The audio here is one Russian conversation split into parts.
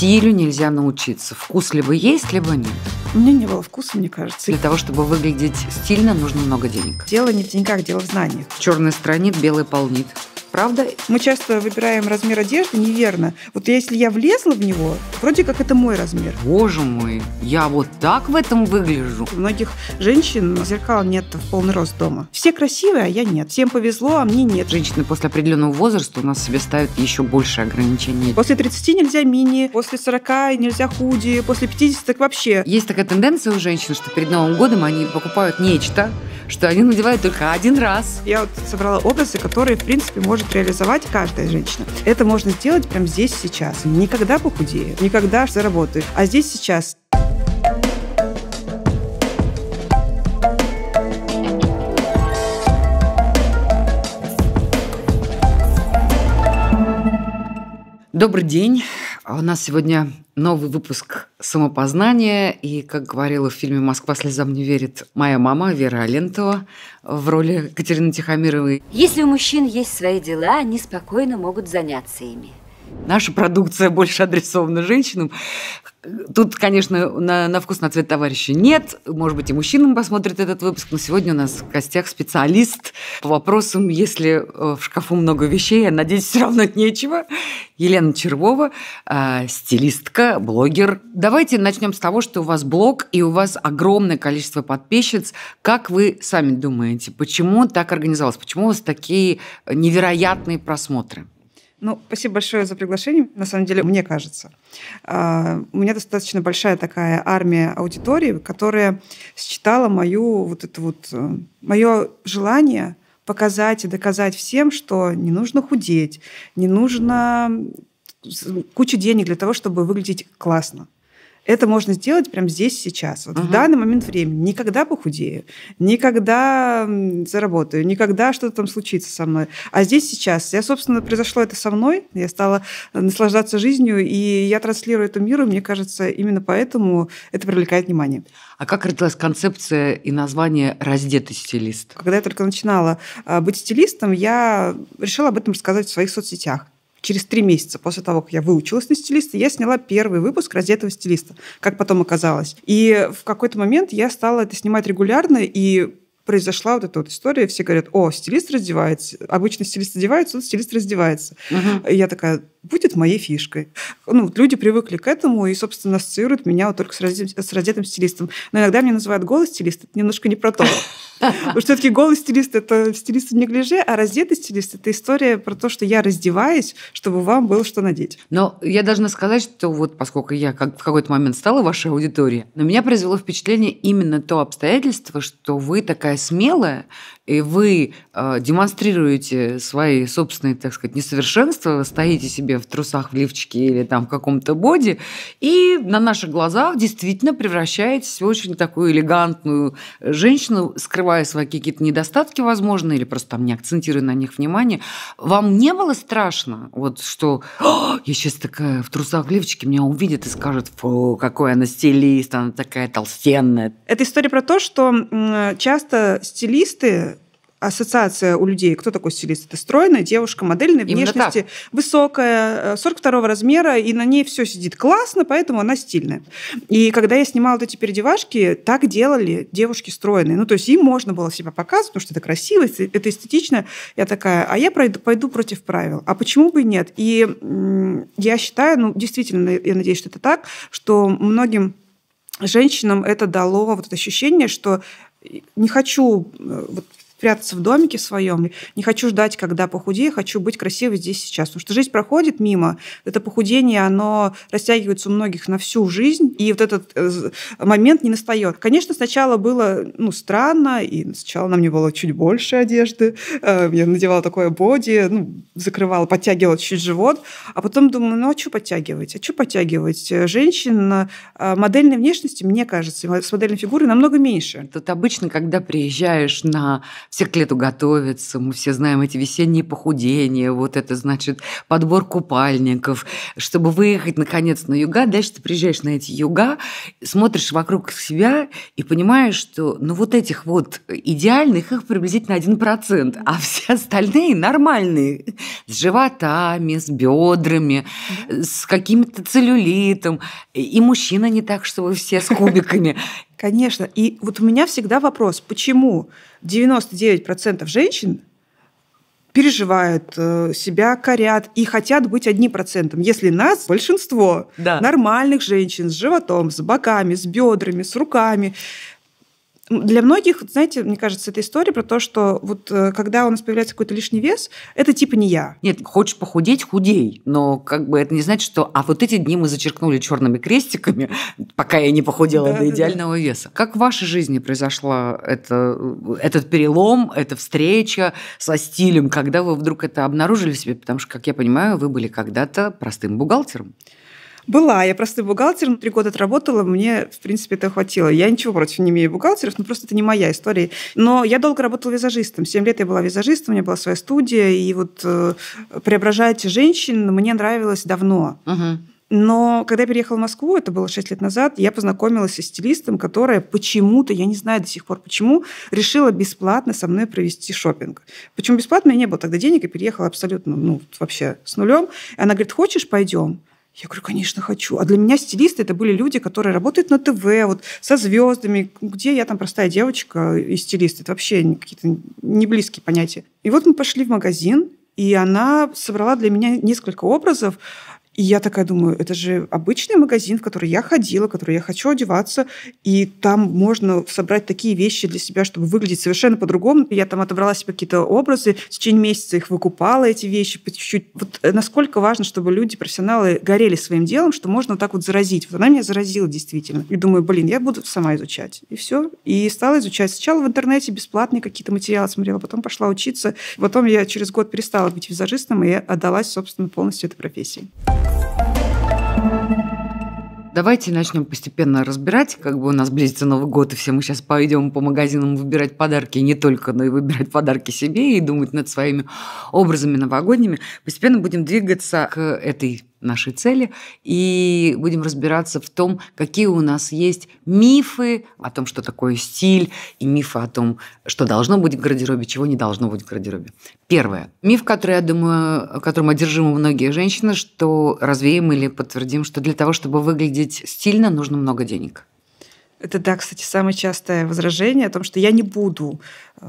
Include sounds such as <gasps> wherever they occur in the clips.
стилю нельзя научиться. Вкус либо есть, либо нет. У меня не было вкуса, мне кажется. Для того, чтобы выглядеть стильно, нужно много денег. Дело не в деньгах, дело в знаниях. Черный странит, белый полнит. Правда? Мы часто выбираем размер одежды неверно. Вот если я влезла в него, вроде как это мой размер. Боже мой, я вот так в этом выгляжу. У многих женщин зеркала нет в полный рост дома. Все красивые, а я нет. Всем повезло, а мне нет. Женщины после определенного возраста у нас себе ставят еще больше ограничений. После 30 нельзя мини, после 40 нельзя худи, после 50 так вообще. Есть такая тенденция у женщин, что перед Новым годом они покупают нечто, что они надевают только один раз. Я вот собрала образы, которые, в принципе, можно может реализовать каждая женщина. Это можно сделать прямо здесь сейчас. Никогда похудею, никогда заработаю. А здесь сейчас Добрый день. А у нас сегодня новый выпуск самопознания. И, как говорила в фильме «Москва слезам не верит» моя мама Вера Алентова в роли Катерины Тихомировой. Если у мужчин есть свои дела, они спокойно могут заняться ими наша продукция больше адресована женщинам. Тут, конечно, на, на вкус, на цвет товарища нет. Может быть, и мужчинам посмотрят этот выпуск, но сегодня у нас в гостях специалист по вопросам, если э, в шкафу много вещей, а надеть все равно нечего. Елена Червова, э, стилистка, блогер. Давайте начнем с того, что у вас блог, и у вас огромное количество подписчиц. Как вы сами думаете, почему так организовалось? Почему у вас такие невероятные просмотры? Ну, спасибо большое за приглашение. На самом деле, мне кажется, а, у меня достаточно большая такая армия аудитории, которая считала мою вот это вот э, мое желание показать и доказать всем, что не нужно худеть, не нужно кучу денег для того, чтобы выглядеть классно. Это можно сделать прямо здесь, сейчас. Вот ага. в данный момент времени. Никогда похудею, никогда заработаю, никогда что-то там случится со мной. А здесь, сейчас. Я, собственно, произошло это со мной. Я стала э, наслаждаться жизнью, и я транслирую это миру. Мне кажется, именно поэтому это привлекает внимание. А как родилась концепция и название «Раздетый стилист»? Когда я только начинала а, быть стилистом, я решила об этом рассказать в своих соцсетях через три месяца после того, как я выучилась на стилиста, я сняла первый выпуск раздетого стилиста, как потом оказалось. И в какой-то момент я стала это снимать регулярно, и произошла вот эта вот история, все говорят, о, стилист раздевается. Обычно стилист одевается, тут стилист раздевается. Угу. я такая, будет моей фишкой. Ну, вот люди привыкли к этому и, собственно, ассоциируют меня вот только с, раздетым, с раздетым стилистом. Но иногда меня называют голый стилист, это немножко не про то. <laughs> Потому что все-таки голый стилист – это стилист в неглиже, а раздетый стилист – это история про то, что я раздеваюсь, чтобы вам было что надеть. Но я должна сказать, что вот поскольку я как в какой-то момент стала вашей аудиторией, на меня произвело впечатление именно то обстоятельство, что вы такая смелая, и вы э, демонстрируете свои собственные, так сказать, несовершенства, стоите себе в трусах, в лифчике или там в каком-то боди, и на наших глазах действительно превращаетесь в очень такую элегантную женщину, скрывая свои какие-то недостатки, возможно, или просто там не акцентируя на них внимание. Вам не было страшно, вот что «А, я сейчас такая в трусах, в лифчике, меня увидят и скажут, фу, какой она стилист, она такая толстенная. Это история про то, что часто стилисты ассоциация у людей, кто такой стилист? Это стройная девушка, модельная Именно внешности, так. высокая, 42 э, размера, и на ней все сидит классно, поэтому она стильная. И когда я снимала вот эти передевашки, так делали девушки стройные. Ну, то есть им можно было себя показывать, потому что это красиво, это эстетично. Я такая, а я пройду, пойду против правил. А почему бы и нет? И я считаю, ну, действительно, я надеюсь, что это так, что многим женщинам это дало вот это ощущение, что э, не хочу э, вот, прятаться в домике своем. Не хочу ждать, когда похудею, хочу быть красивой здесь сейчас. Потому что жизнь проходит мимо. Это похудение, оно растягивается у многих на всю жизнь, и вот этот э, момент не настает. Конечно, сначала было ну, странно, и сначала на мне было чуть больше одежды. Э, я надевала такое боди, ну, закрывала, подтягивала чуть живот. А потом думаю, ну а что подтягивать? А что подтягивать? Э, женщина модельной внешности, мне кажется, с модельной фигурой намного меньше. Тут обычно, когда приезжаешь на все к лету готовятся, мы все знаем эти весенние похудения, вот это значит подбор купальников. Чтобы выехать наконец на юга, дальше ты приезжаешь на эти юга, смотришь вокруг себя и понимаешь, что ну вот этих вот идеальных их приблизительно 1%, а все остальные нормальные. С животами, с бедрами, с каким-то целлюлитом. И мужчина не так, что вы все с кубиками. <laughs> Конечно. И вот у меня всегда вопрос, почему? 99% женщин переживают, э, себя корят и хотят быть одним процентом. Если нас большинство да. нормальных женщин с животом, с боками, с бедрами, с руками, для многих, знаете, мне кажется, эта история про то, что вот э, когда у нас появляется какой-то лишний вес, это типа не я. Нет, хочешь похудеть, худей. Но как бы это не значит, что а вот эти дни мы зачеркнули черными крестиками, <laughs> пока я не похудела да, до идеального да. веса. Как в вашей жизни произошла это, этот перелом, эта встреча со стилем, когда вы вдруг это обнаружили в себе? Потому что, как я понимаю, вы были когда-то простым бухгалтером. Была. Я простой бухгалтер, три года отработала, мне, в принципе, это хватило. Я ничего против не имею бухгалтеров, но просто это не моя история. Но я долго работала визажистом. Семь лет я была визажистом, у меня была своя студия, и вот э, «Преображайте женщин» мне нравилось давно. Угу. Но когда я переехала в Москву, это было 6 лет назад, я познакомилась с стилистом, которая почему-то, я не знаю до сих пор почему, решила бесплатно со мной провести шопинг. Почему бесплатно? У меня не было тогда денег, и переехала абсолютно, ну, вообще с нулем. И она говорит, хочешь, пойдем? Я говорю, конечно, хочу. А для меня стилисты это были люди, которые работают на ТВ, вот со звездами, где я там простая девочка и стилист. Это вообще какие-то не близкие понятия. И вот мы пошли в магазин, и она собрала для меня несколько образов. И я такая думаю, это же обычный магазин, в который я ходила, в который я хочу одеваться, и там можно собрать такие вещи для себя, чтобы выглядеть совершенно по-другому. Я там отобрала себе какие-то образы, в течение месяца их выкупала, эти вещи по чуть-чуть. Вот э, насколько важно, чтобы люди, профессионалы, горели своим делом, что можно вот так вот заразить. Вот она меня заразила действительно. И думаю, блин, я буду сама изучать. И все. И стала изучать. Сначала в интернете бесплатные какие-то материалы смотрела, потом пошла учиться. Потом я через год перестала быть визажистом и отдалась, собственно, полностью этой профессии. Давайте начнем постепенно разбирать, как бы у нас близится Новый год, и все мы сейчас пойдем по магазинам выбирать подарки, не только, но и выбирать подарки себе и думать над своими образами новогодними. Постепенно будем двигаться к этой нашей цели, и будем разбираться в том, какие у нас есть мифы о том, что такое стиль, и мифы о том, что должно быть в гардеробе, чего не должно быть в гардеробе. Первое. Миф, который, я думаю, которым одержимы многие женщины, что развеем или подтвердим, что для того, чтобы выглядеть стильно, нужно много денег. Это, да, кстати, самое частое возражение о том, что я не буду э,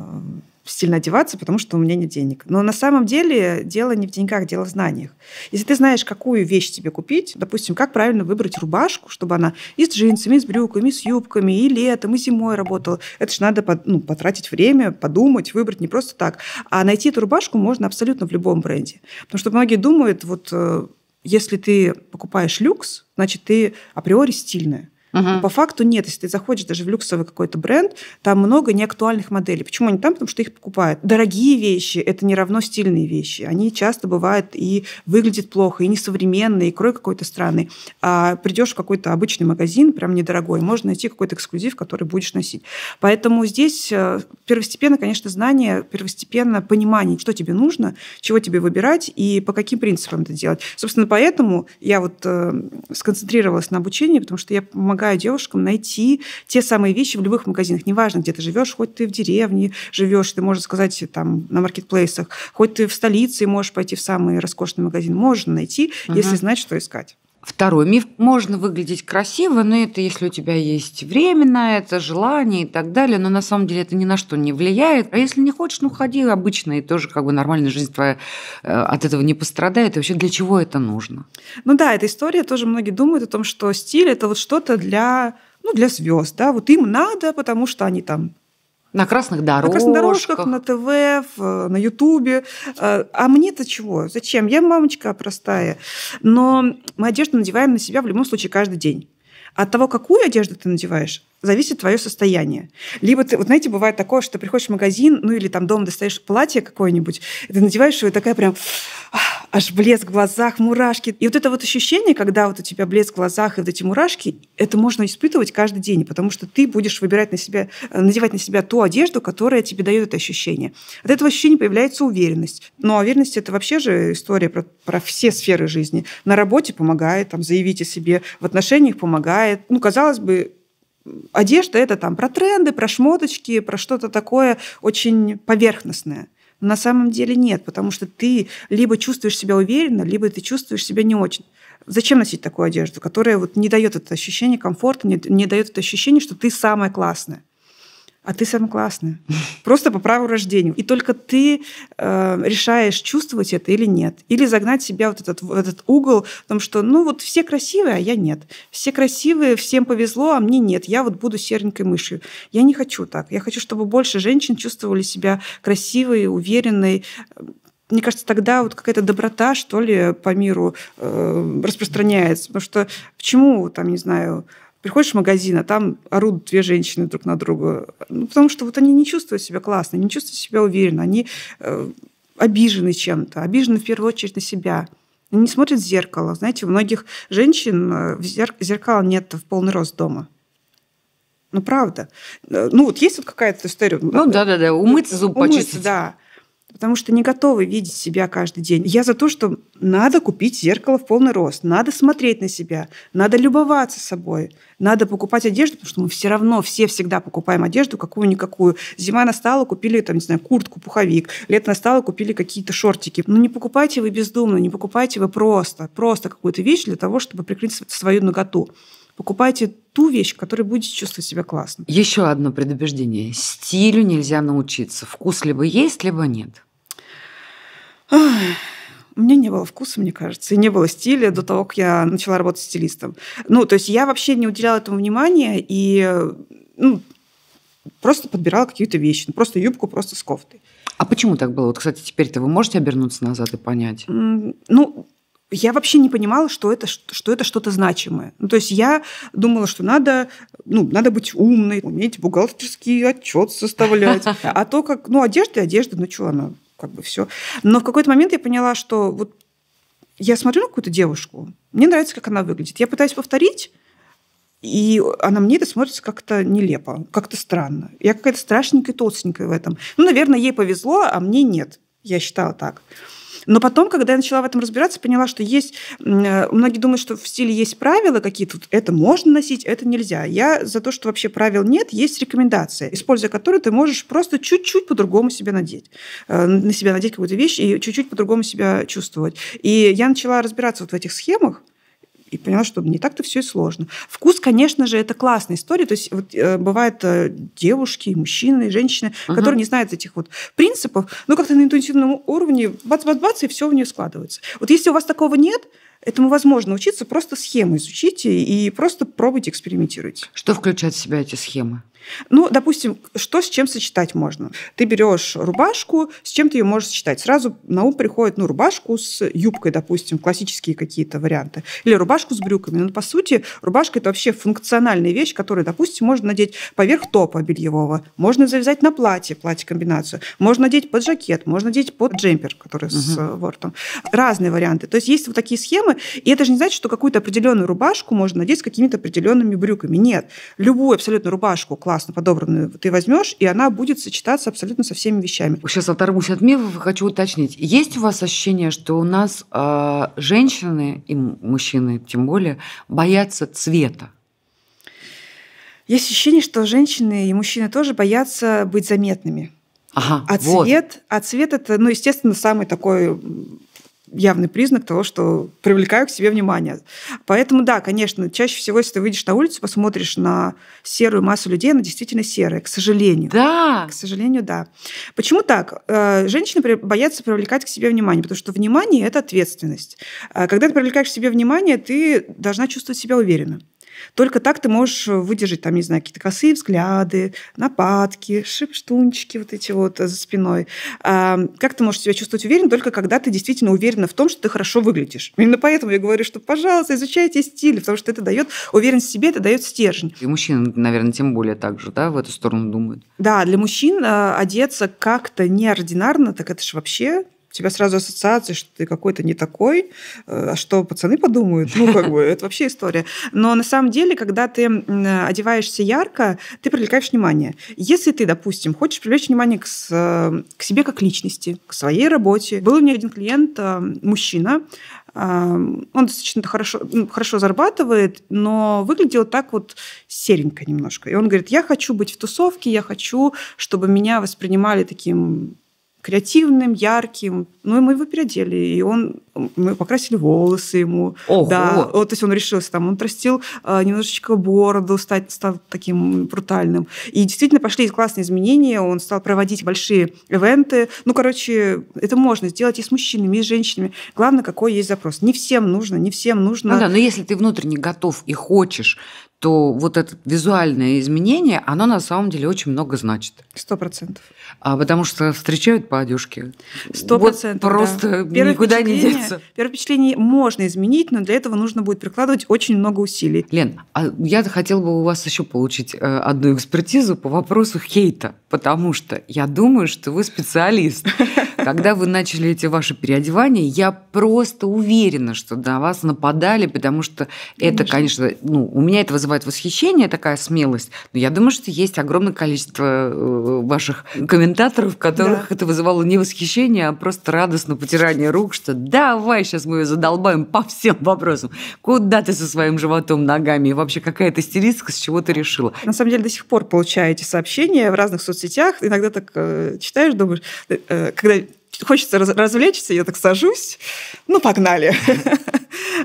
стильно одеваться, потому что у меня нет денег. Но на самом деле дело не в деньгах, дело в знаниях. Если ты знаешь, какую вещь тебе купить, допустим, как правильно выбрать рубашку, чтобы она и с джинсами, и с брюками, и с юбками, и летом, и зимой работала, это же надо ну, потратить время, подумать, выбрать не просто так. А найти эту рубашку можно абсолютно в любом бренде. Потому что многие думают, вот э, если ты покупаешь люкс, значит, ты априори стильная. Угу. по факту нет. Если ты заходишь даже в люксовый какой-то бренд, там много неактуальных моделей. Почему они там? Потому что их покупают. Дорогие вещи – это не равно стильные вещи. Они часто бывают и выглядят плохо, и несовременные, и крой какой-то странный. А придешь в какой-то обычный магазин, прям недорогой, можно найти какой-то эксклюзив, который будешь носить. Поэтому здесь э, первостепенно, конечно, знание, первостепенно понимание, что тебе нужно, чего тебе выбирать и по каким принципам это делать. Собственно, поэтому я вот э, сконцентрировалась на обучении, потому что я помогаю помогаю девушкам найти те самые вещи в любых магазинах. Неважно, где ты живешь, хоть ты в деревне живешь, ты, можешь сказать, там на маркетплейсах, хоть ты в столице и можешь пойти в самый роскошный магазин. Можно найти, угу. если знать, что искать. Второй миф. Можно выглядеть красиво, но это если у тебя есть время на это, желание и так далее, но на самом деле это ни на что не влияет. А если не хочешь, ну ходи обычно, и тоже как бы нормальная жизнь твоя э, от этого не пострадает. И вообще для чего это нужно? Ну да, эта история тоже многие думают о том, что стиль – это вот что-то для ну, для звезд, да, вот им надо, потому что они там на красных дорожках. На красных дорожках, на ТВ, на Ютубе. А, а мне-то чего? Зачем? Я мамочка простая. Но мы одежду надеваем на себя в любом случае каждый день. От того, какую одежду ты надеваешь, зависит твое состояние. Либо ты, вот знаете, бывает такое, что ты приходишь в магазин, ну или там дома достаешь платье какое-нибудь, ты надеваешь его и такая прям аж блеск в глазах, мурашки. И вот это вот ощущение, когда вот у тебя блеск в глазах и вот эти мурашки, это можно испытывать каждый день, потому что ты будешь выбирать на себя, э, надевать на себя ту одежду, которая тебе дает это ощущение. От этого ощущения появляется уверенность. Но уверенность – это вообще же история про, про все сферы жизни. На работе помогает, там, заявить о себе, в отношениях помогает. Ну, казалось бы, одежда – это там про тренды, про шмоточки, про что-то такое очень поверхностное – на самом деле нет, потому что ты либо чувствуешь себя уверенно, либо ты чувствуешь себя не очень. Зачем носить такую одежду, которая вот не дает это ощущение комфорта, не, не дает это ощущение, что ты самая классная? а ты сам классный. Просто по праву рождения. И только ты э, решаешь, чувствовать это или нет. Или загнать себя вот этот, в этот угол, потому что, ну, вот все красивые, а я нет. Все красивые, всем повезло, а мне нет. Я вот буду серенькой мышью. Я не хочу так. Я хочу, чтобы больше женщин чувствовали себя красивой, уверенной, мне кажется, тогда вот какая-то доброта, что ли, по миру э, распространяется. Потому что почему, там, не знаю, Приходишь в магазин, а там орут две женщины друг на друга. Ну, потому что вот они не чувствуют себя классно, не чувствуют себя уверенно, они э, обижены чем-то, обижены в первую очередь на себя. Они не смотрят в зеркало. Знаете, у многих женщин э, зер... зеркала нет в полный рост дома. Ну, правда. Э, ну, вот есть вот какая-то история. Ну, да-да-да, умыться, зуб умыться, почистить. да потому что не готовы видеть себя каждый день. Я за то, что надо купить зеркало в полный рост, надо смотреть на себя, надо любоваться собой, надо покупать одежду, потому что мы все равно все всегда покупаем одежду какую-никакую. Зима настала, купили там, не знаю, куртку, пуховик, лето настало, купили какие-то шортики. Но ну, не покупайте вы бездумно, не покупайте вы просто, просто какую-то вещь для того, чтобы прикрыть свою ноготу покупайте ту вещь, которой будете чувствовать себя классно. Еще одно предубеждение. Стилю нельзя научиться. Вкус либо есть, либо нет. у меня не было вкуса, мне кажется, и не было стиля до того, как я начала работать стилистом. Ну, то есть я вообще не уделяла этому внимания и ну, просто подбирала какие-то вещи. Ну, просто юбку, просто с кофтой. А почему так было? Вот, кстати, теперь-то вы можете обернуться назад и понять? Ну, я вообще не понимала, что это, что это что-то значимое. Ну, то есть я думала, что надо, ну, надо быть умной, уметь бухгалтерский отчет составлять. <laughs> А то, как, ну, одежда, одежда, ну, что она, как бы все. Но в какой-то момент я поняла, что вот я смотрю на какую-то девушку, мне нравится, как она выглядит. Я пытаюсь повторить, и она мне это смотрится как-то нелепо, как-то странно. Я какая-то страшненькая, толстенькая в этом. Ну, наверное, ей повезло, а мне нет. Я считала так. Но потом, когда я начала в этом разбираться, поняла, что есть... Э, многие думают, что в стиле есть правила какие-то. Это можно носить, это нельзя. Я за то, что вообще правил нет, есть рекомендации используя которые ты можешь просто чуть-чуть по-другому себя надеть. Э, на себя надеть какую-то вещь и чуть-чуть по-другому себя чувствовать. И я начала разбираться вот в этих схемах, и поняла, что не так-то все и сложно. Вкус, конечно же, это классная история. То есть вот, э, бывают э, девушки, мужчины, женщины, угу. которые не знают этих вот принципов, но как-то на интуитивном уровне бац-бац-бац, и все у нее складывается. Вот если у вас такого нет, этому возможно учиться, просто схемы изучите и просто пробуйте, экспериментируйте. Что включает в себя эти схемы? Ну, допустим, что с чем сочетать можно? Ты берешь рубашку, с чем ты ее можешь сочетать? Сразу на ум приходит, ну, рубашку с юбкой, допустим, классические какие-то варианты. Или рубашку с брюками. Но, ну, по сути, рубашка – это вообще функциональная вещь, которую, допустим, можно надеть поверх топа бельевого, можно завязать на платье, платье-комбинацию, можно надеть под жакет, можно надеть под джемпер, который угу. с э, вортом. Разные варианты. То есть есть вот такие схемы, и это же не значит, что какую-то определенную рубашку можно надеть с какими-то определенными брюками. Нет. Любую абсолютно рубашку классно подобранную ты возьмешь, и она будет сочетаться абсолютно со всеми вещами. Сейчас оторвусь от мифов, хочу уточнить. Есть у вас ощущение, что у нас э, женщины и мужчины, тем более, боятся цвета? Есть ощущение, что женщины и мужчины тоже боятся быть заметными. Ага, а вот. цвет, а цвет это, ну, естественно, самый такой явный признак того, что привлекаю к себе внимание. Поэтому, да, конечно, чаще всего, если ты выйдешь на улицу, посмотришь на серую массу людей, она действительно серая, к сожалению. Да. К сожалению, да. Почему так? Э, женщины боятся привлекать к себе внимание, потому что внимание – это ответственность. Э, когда ты привлекаешь к себе внимание, ты должна чувствовать себя уверенно. Только так ты можешь э, выдержать, там, не знаю, какие-то косые взгляды, нападки, шипштунчики вот эти вот э, за спиной. А, как ты можешь себя чувствовать уверен, Только когда ты действительно уверена в том, что ты хорошо выглядишь. Именно поэтому я говорю, что, пожалуйста, изучайте стиль, потому что это дает уверенность в себе, это дает стержень. И мужчины, наверное, тем более так же, да, в эту сторону думают. Да, для мужчин э, одеться как-то неординарно, так это же вообще у тебя сразу ассоциация, что ты какой-то не такой, э, а что пацаны подумают, ну, как бы, это вообще история. Но на самом деле, когда ты одеваешься ярко, ты привлекаешь внимание. Если ты, допустим, хочешь привлечь внимание к, э, к себе как личности, к своей работе. Был у меня один клиент, э, мужчина, он достаточно хорошо, хорошо зарабатывает, но выглядел так вот серенько немножко. И он говорит, я хочу быть в тусовке, я хочу, чтобы меня воспринимали таким креативным, ярким. Ну, и мы его переодели, и он... Мы покрасили волосы ему. Ого! Да, вот, то есть он решился там. Он отрастил э, а, немножечко бороду, стать, стал таким брутальным. И действительно пошли классные изменения. Он стал проводить большие ивенты. Ну, короче, это можно сделать и с мужчинами, и с женщинами. Главное, какой есть запрос. Не всем нужно, не всем нужно... Ну да, но если ты внутренне готов и хочешь, то вот это визуальное изменение, оно на самом деле очень много значит. Сто процентов. А потому что встречают по одежке. Сто процентов. Вот просто да. никуда не деться. Первое впечатление можно изменить, но для этого нужно будет прикладывать очень много усилий. Лен, а я хотела бы у вас еще получить э, одну экспертизу по вопросу хейта, потому что я думаю, что вы специалист. <laughs> Когда вы начали эти ваши переодевания, я просто уверена, что на вас нападали, потому что конечно. это, конечно, ну, у меня это вызывает восхищение, такая смелость. Но я думаю, что есть огромное количество э, ваших комментаторов, которых да. это вызывало не восхищение, а просто радостно потирание рук, что давай, сейчас мы ее задолбаем по всем вопросам. Куда ты со своим животом, ногами? И вообще, какая то стилистка, с чего ты решила? На самом деле, до сих пор получаю эти сообщения в разных соцсетях. Иногда так э, читаешь, думаешь, э, э когда хочется развлечься, я так сажусь, ну, погнали. <laughs>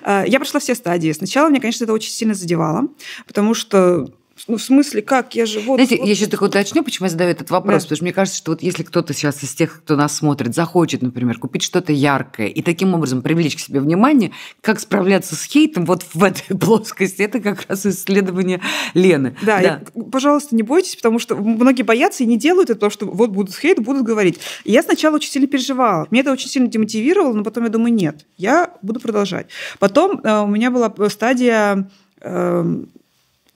А, я прошла все стадии. Сначала меня, конечно, это очень сильно задевало, потому что ну, в смысле, как? Я же вот... Знаете, вот... я еще только уточню, почему я задаю этот вопрос. Да. Потому что мне кажется, что вот если кто-то сейчас из тех, кто нас смотрит, захочет, например, купить что-то яркое и таким образом привлечь к себе внимание, как справляться с хейтом вот в этой <laughs> плоскости, это как раз исследование Лены. Да, да. Я, пожалуйста, не бойтесь, потому что многие боятся и не делают это, потому что вот будут хейт, будут говорить. я сначала очень сильно переживала. Меня это очень сильно демотивировало, но потом я думаю, нет, я буду продолжать. Потом э, у меня была стадия... Э,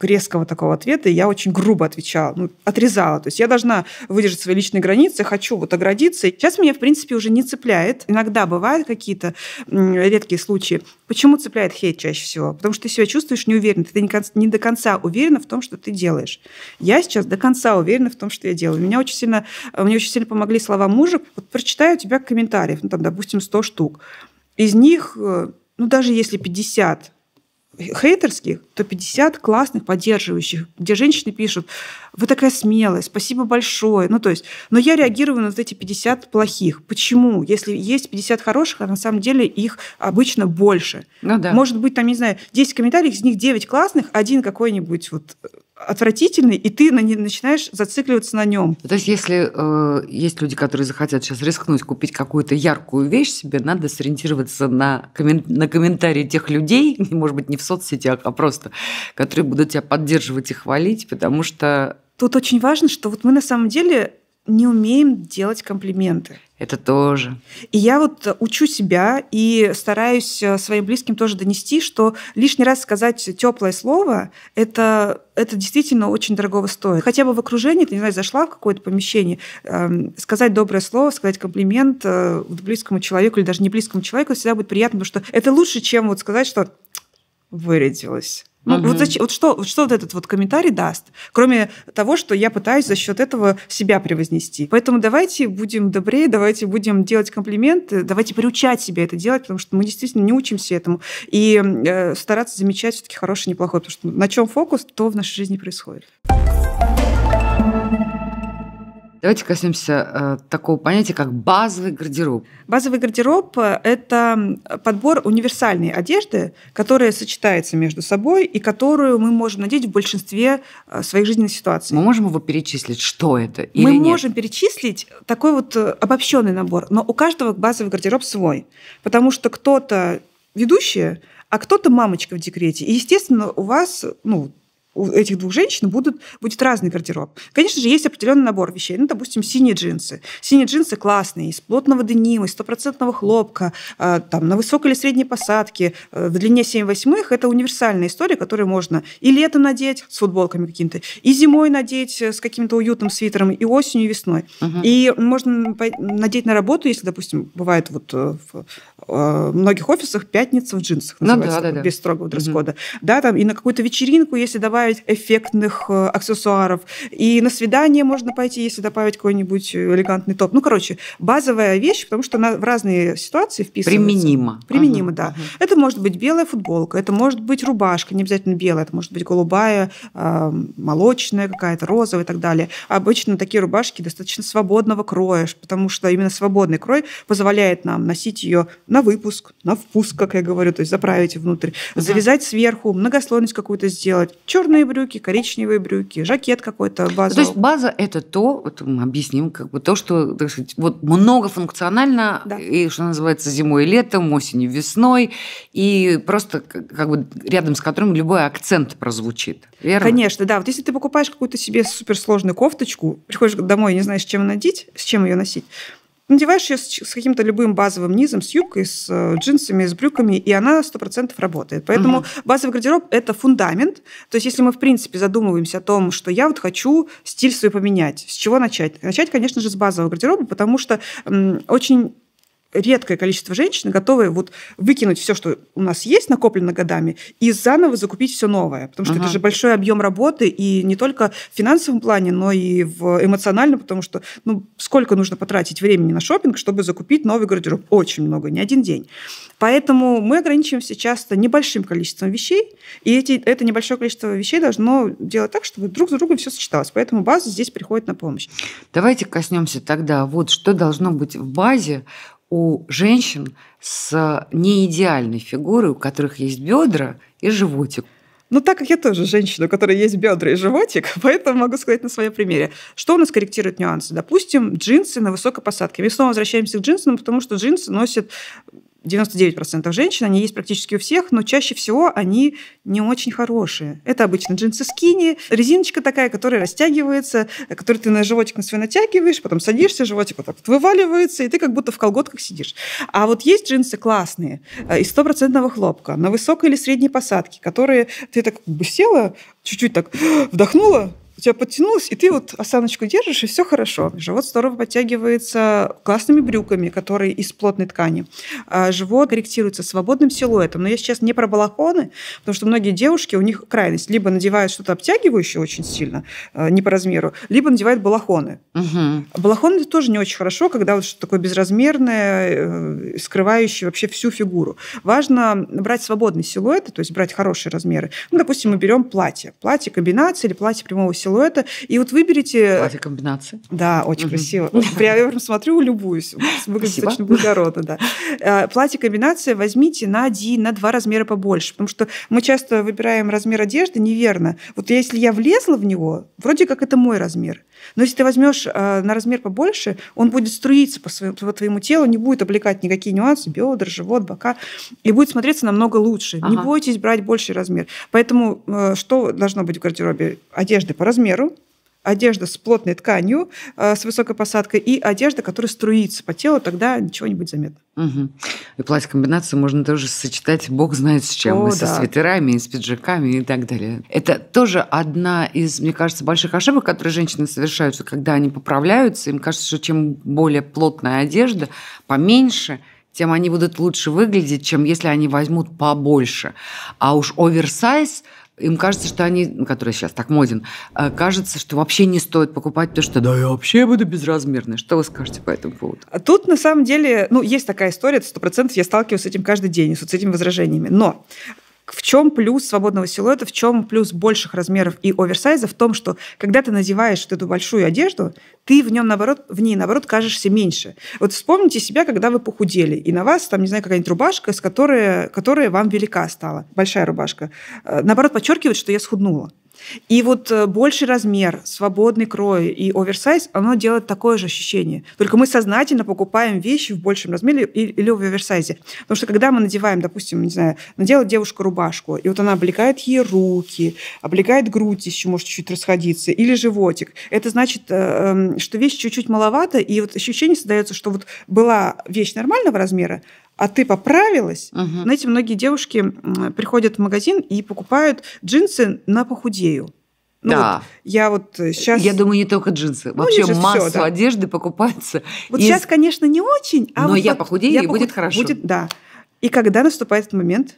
резкого такого ответа, и я очень грубо отвечала, ну, отрезала. То есть я должна выдержать свои личные границы, хочу вот оградиться. Сейчас меня, в принципе, уже не цепляет. Иногда бывают какие-то редкие случаи. Почему цепляет хейт чаще всего? Потому что ты себя чувствуешь неуверенно, ты не до конца уверена в том, что ты делаешь. Я сейчас до конца уверена в том, что я делаю. Меня очень сильно, мне очень сильно помогли слова мужа. Вот прочитаю у тебя комментариев, ну, там, допустим, 100 штук. Из них, э, ну, даже если 50 хейтерских, то 50 классных, поддерживающих, где женщины пишут, вы такая смелая, спасибо большое. Ну, то есть, но я реагирую на вот эти 50 плохих. Почему? Если есть 50 хороших, а на самом деле их обычно больше. Ну, да. Может быть, там, не знаю, 10 комментариев, из них 9 классных, один какой-нибудь вот э, отвратительный, и ты на не, начинаешь зацикливаться на нем. То есть, если э, есть люди, которые захотят сейчас рискнуть купить какую-то яркую вещь себе, надо сориентироваться на, коммен... на комментарии тех людей, <laughs> может быть, не в соцсетях, а просто, которые будут тебя поддерживать и хвалить, потому что... Тут очень важно, что вот мы на самом деле не умеем делать комплименты. Это тоже. И я вот э, учу себя и стараюсь э, своим близким тоже донести, что лишний раз сказать теплое слово – это это действительно очень дорого стоит. Хотя бы в окружении, ты, не знаю, зашла в какое-то помещение, э, сказать доброе слово, сказать комплимент э, близкому человеку или даже не близкому человеку всегда будет приятно, потому что это лучше, чем вот сказать, что вырядилась ну, угу. вот, зачем, вот, что, вот что вот этот вот комментарий даст, кроме того, что я пытаюсь за счет этого себя превознести. Поэтому давайте будем добрее, давайте будем делать комплименты, давайте приучать себя это делать, потому что мы действительно не учимся этому. И э, стараться замечать все-таки хорошее и неплохое, потому что на чем фокус, то в нашей жизни происходит. Давайте коснемся э, такого понятия, как базовый гардероб. Базовый гардероб э, – это подбор универсальной одежды, которая сочетается между собой и которую мы можем надеть в большинстве э, своих жизненных ситуаций. Мы можем его перечислить, что это или Мы нет? можем перечислить такой вот э, обобщенный набор, но у каждого базовый гардероб свой, потому что кто-то ведущая, а кто-то мамочка в декрете. И, естественно, у вас ну, у этих двух женщин будут, будет разный гардероб. Конечно же, есть определенный набор вещей. Ну, допустим, синие джинсы. Синие джинсы классные, из плотного денима, из стопроцентного хлопка, а, там, на высокой или средней посадке, э, в длине 7 восьмых. Это универсальная история, которую можно и летом надеть с футболками какими-то, и зимой надеть э, с каким-то уютным свитером, и осенью, и весной. Угу. И можно надеть на работу, если, допустим, бывает вот э, в многих офисах пятница в джинсах называется, ну, да, да, да. без строгого дресс-кода. Угу. Да, там и на какую-то вечеринку, если давай добавить эффектных э, аксессуаров. И на свидание можно пойти, если добавить какой-нибудь э, элегантный топ. Ну, короче, базовая вещь, потому что она в разные ситуации вписывается. Применимо. Применимо, ага, да. Ага. Это может быть белая футболка, это может быть рубашка, не обязательно белая, это может быть голубая, а, молочная какая-то, розовая и так далее. Обычно такие рубашки достаточно свободного кроя, потому что именно свободный крой позволяет нам носить ее на выпуск, на впуск, как я говорю, то есть заправить внутрь, ага. завязать сверху, многослойность какую-то сделать, черный черные брюки, коричневые брюки, жакет какой-то базовый. То есть база – это то, вот мы объясним, как бы то, что, так сказать, вот многофункционально, да. и что называется, зимой и летом, осенью, весной, и просто как бы рядом с которым любой акцент прозвучит, верно? Конечно, да. Вот если ты покупаешь какую-то себе суперсложную кофточку, приходишь домой и не знаешь, чем надеть, с чем ее носить, Надеваешь ее с, с каким-то любым базовым низом, с юбкой, с э, джинсами, с брюками, и она 100% работает. Поэтому угу. базовый гардероб – это фундамент. То есть если мы, в принципе, задумываемся о том, что я вот хочу стиль свой поменять, с чего начать? Начать, конечно же, с базового гардероба, потому что м, очень редкое количество женщин готовы вот выкинуть все, что у нас есть накоплено годами, и заново закупить все новое, потому что ага. это же большой объем работы и не только в финансовом плане, но и в эмоциональном, потому что ну сколько нужно потратить времени на шопинг, чтобы закупить новый гардероб? Очень много, не один день. Поэтому мы ограничиваемся часто небольшим количеством вещей, и эти, это небольшое количество вещей должно делать так, чтобы друг с другом все сочеталось. Поэтому база здесь приходит на помощь. Давайте коснемся тогда вот что должно быть в базе у женщин с неидеальной фигурой, у которых есть бедра и животик. Ну, так как я тоже женщина, у которой есть бедра и животик, <laughs> поэтому могу сказать на своем примере. Что у нас корректирует нюансы? Допустим, джинсы на высокой посадке. Мы снова возвращаемся к джинсам, потому что джинсы носят 99% женщин, они есть практически у всех, но чаще всего они не очень хорошие. Это обычно джинсы скини, резиночка такая, которая растягивается, которую ты на животик на свой натягиваешь, потом садишься, животик вот так вот вываливается, и ты как будто в колготках сидишь. А вот есть джинсы классные, э, из стопроцентного хлопка, на высокой или средней посадке, которые ты так как бы села, чуть-чуть так <gasps> вдохнула, у тебя подтянулось, и ты вот осаночку держишь, и все хорошо. Живот здорово подтягивается классными брюками, которые из плотной ткани. А, живот корректируется свободным силуэтом. Но я сейчас не про балахоны, потому что многие девушки, у них крайность. Либо надевают что-то обтягивающее очень сильно, а, не по размеру, либо надевают балахоны. Угу. А Балахон это тоже не очень хорошо, когда вот что-то такое безразмерное, э, скрывающее вообще всю фигуру. Важно брать свободные силуэты, то есть брать хорошие размеры. Ну, допустим, мы берем платье. Платье комбинации или платье прямого силуэта силуэта. И вот выберите... платье э, комбинации. Да, очень угу. красиво. Я прям смотрю, любуюсь. <laughs> Выглядит Спасибо. очень благородно, да. Э, платье комбинация возьмите на один, на два размера побольше, потому что мы часто выбираем размер одежды неверно. Вот если я влезла в него, вроде как это мой размер. Но если ты возьмешь э, на размер побольше, он будет струиться по, своему, по твоему телу, не будет облекать никакие нюансы, бедра, живот, бока, и будет смотреться намного лучше. Ага. Не бойтесь брать больший размер. Поэтому что должно быть в гардеробе? Одежды по размеру размеру, одежда с плотной тканью, э, с высокой посадкой, и одежда, которая струится по телу, тогда ничего не будет заметно. Угу. И платье комбинации можно тоже сочетать бог знает с чем, О, и да. со свитерами, и с пиджаками, и так далее. Это тоже одна из, мне кажется, больших ошибок, которые женщины совершают, когда они поправляются, им кажется, что чем более плотная одежда, поменьше – тем они будут лучше выглядеть, чем если они возьмут побольше. А уж оверсайз – им кажется, что они, ну, которые сейчас так моден, э, кажется, что вообще не стоит покупать то, что да, я вообще буду безразмерной. Что вы скажете по этому поводу? А тут, на самом деле, ну, есть такая история, сто процентов я сталкиваюсь с этим каждый день, с вот с этими возражениями. Но в чем плюс свободного силуэта, в чем плюс больших размеров и оверсайза, в том, что когда ты надеваешь вот эту большую одежду, ты в, нем, наоборот, в ней, наоборот, кажешься меньше. Вот вспомните себя, когда вы похудели, и на вас там, не знаю, какая-нибудь рубашка, с которой, которая вам велика стала, большая рубашка. Э, наоборот, подчеркивает, что я схуднула. И вот э, больший размер, свободный крой и оверсайз, оно делает такое же ощущение. Только мы сознательно покупаем вещи в большем размере или в оверсайзе. Потому что когда мы надеваем, допустим, не знаю, надела девушка рубашку, и вот она облегает ей руки, облегает грудь, еще может чуть-чуть расходиться, или животик. Это значит, э, эм, что вещь чуть-чуть маловато, и вот ощущение создается, что вот была вещь нормального размера, а ты поправилась. Угу. Знаете, многие девушки приходят в магазин и покупают джинсы на похудею. Ну, да. Вот, я вот сейчас... Я думаю, не только джинсы. Ну, Вообще массу всё, да. одежды покупается. Вот из... сейчас, конечно, не очень, а Но вот я похудею, я и похуд... будет хорошо. Будет, да. И когда наступает этот момент?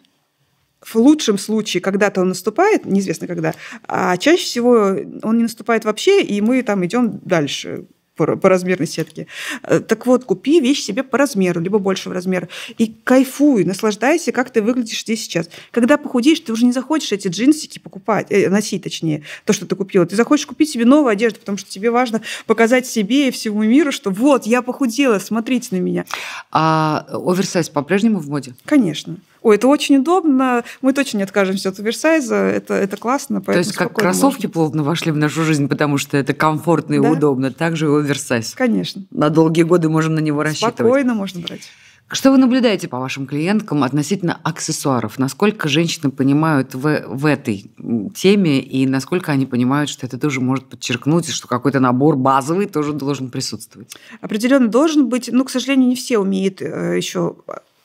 В лучшем случае когда-то он наступает, неизвестно когда, а чаще всего он не наступает вообще, и мы там идем дальше по, размерной сетке. Э, так вот, купи вещь себе по размеру, либо большего размера. И кайфуй, наслаждайся, как ты выглядишь здесь сейчас. Когда похудеешь, ты уже не захочешь эти джинсики покупать, э, носить, точнее, то, что ты купила. Ты захочешь купить себе новую одежду, потому что тебе важно показать себе и всему миру, что вот, я похудела, смотрите на меня. А оверсайз по-прежнему в моде? Конечно ой, это очень удобно, мы точно не откажемся от оверсайза, это, это классно. То есть как кроссовки можно. плотно вошли в нашу жизнь, потому что это комфортно и да? удобно, так же и оверсайз. Конечно. На долгие годы можем на него рассчитывать. Спокойно можно брать. Что вы наблюдаете по вашим клиенткам относительно аксессуаров? Насколько женщины понимают в, в этой теме и насколько они понимают, что это тоже может подчеркнуть, и что какой-то набор базовый тоже должен присутствовать? Определенно должен быть. Но, ну, к сожалению, не все умеют э, еще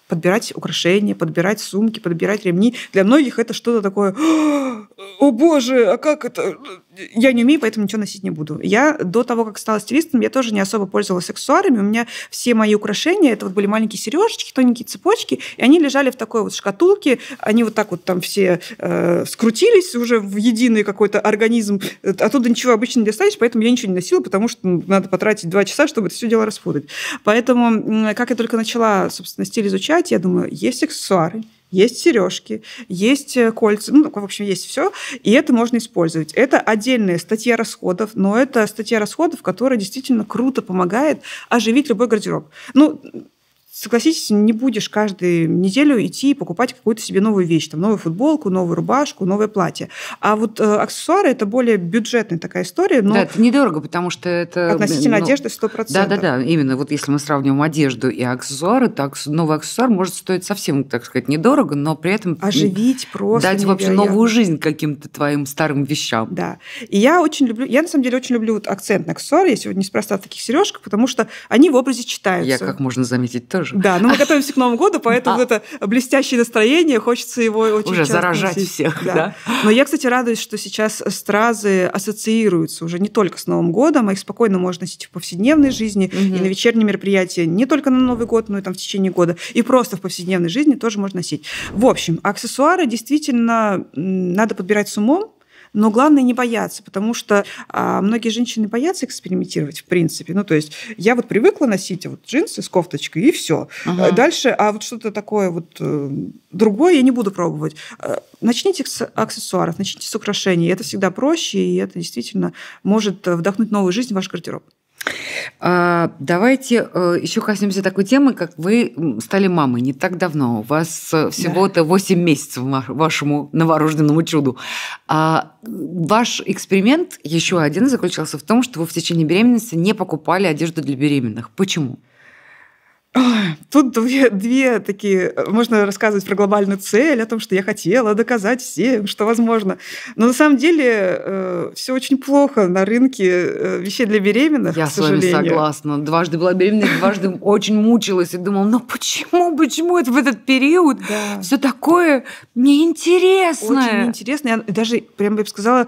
подбирать украшения, подбирать сумки, подбирать ремни. Для многих это что-то такое, «А, о боже, а как это? я не умею, поэтому ничего носить не буду. Я до того, как стала стилистом, я тоже не особо пользовалась аксессуарами. У меня все мои украшения, это вот были маленькие сережечки, тоненькие цепочки, и они лежали в такой вот шкатулке, они вот так вот там все э, скрутились уже в единый какой-то организм. Э, оттуда ничего обычно не достанешь, поэтому я ничего не носила, потому что ну, надо потратить два часа, чтобы это все дело распутать. Поэтому, как я только начала, собственно, стиль изучать, я думаю, есть аксессуары, есть сережки, есть э, кольца, ну, в общем, есть все, и это можно использовать. Это отдельная статья расходов, но это статья расходов, которая действительно круто помогает оживить любой гардероб. Ну, согласитесь, не будешь каждую неделю идти и покупать какую-то себе новую вещь, там, новую футболку, новую рубашку, новое платье. А вот э, аксессуары – это более бюджетная такая история. Но да, это недорого, потому что это… Относительно ну, одежды 100%. Да-да-да, именно. Вот если мы сравниваем одежду и аксессуары, так новый аксессуар может стоить совсем, так сказать, недорого, но при этом… Оживить просто Дать невероятно. вообще новую жизнь каким-то твоим старым вещам. Да. И я очень люблю… Я, на самом деле, очень люблю вот акцент на аксессуары. Я сегодня неспроста в таких сережках, потому что они в образе читаются. Я, как можно заметить, тоже тоже. Да, но мы готовимся к Новому году, поэтому а. это блестящее настроение, хочется его очень Уже заражать носить. всех, да. да. Но я, кстати, радуюсь, что сейчас стразы ассоциируются уже не только с Новым годом, а их спокойно можно носить в повседневной жизни угу. и на вечерние мероприятия не только на Новый год, но и там в течение года. И просто в повседневной жизни тоже можно носить. В общем, аксессуары действительно надо подбирать с умом, но главное не бояться, потому что а, многие женщины боятся экспериментировать, в принципе. Ну, то есть я вот привыкла носить вот джинсы с кофточкой, и все. Ага. Э, дальше, а вот что-то такое вот э, другое я не буду пробовать. Э, начните с аксессуаров, начните с украшений. Это всегда проще, и это действительно может вдохнуть новую жизнь в ваш гардероб. А, давайте э, еще коснемся такой темы, как вы стали мамой не так давно. У вас э, всего-то 8 месяцев вашему новорожденному чуду. А ваш эксперимент, еще один, заключался в том, что вы в течение беременности не покупали одежду для беременных. Почему? Тут две, две такие... Э, можно рассказывать про глобальную цель, о том, что я хотела доказать всем, что возможно. Но на самом деле э, все очень плохо на рынке э, вещей для беременных, Я с вами согласна. Дважды была беременна, дважды очень мучилась и думала, ну почему, почему это в этот период все такое неинтересное? Очень неинтересно. Я даже, прям я бы сказала,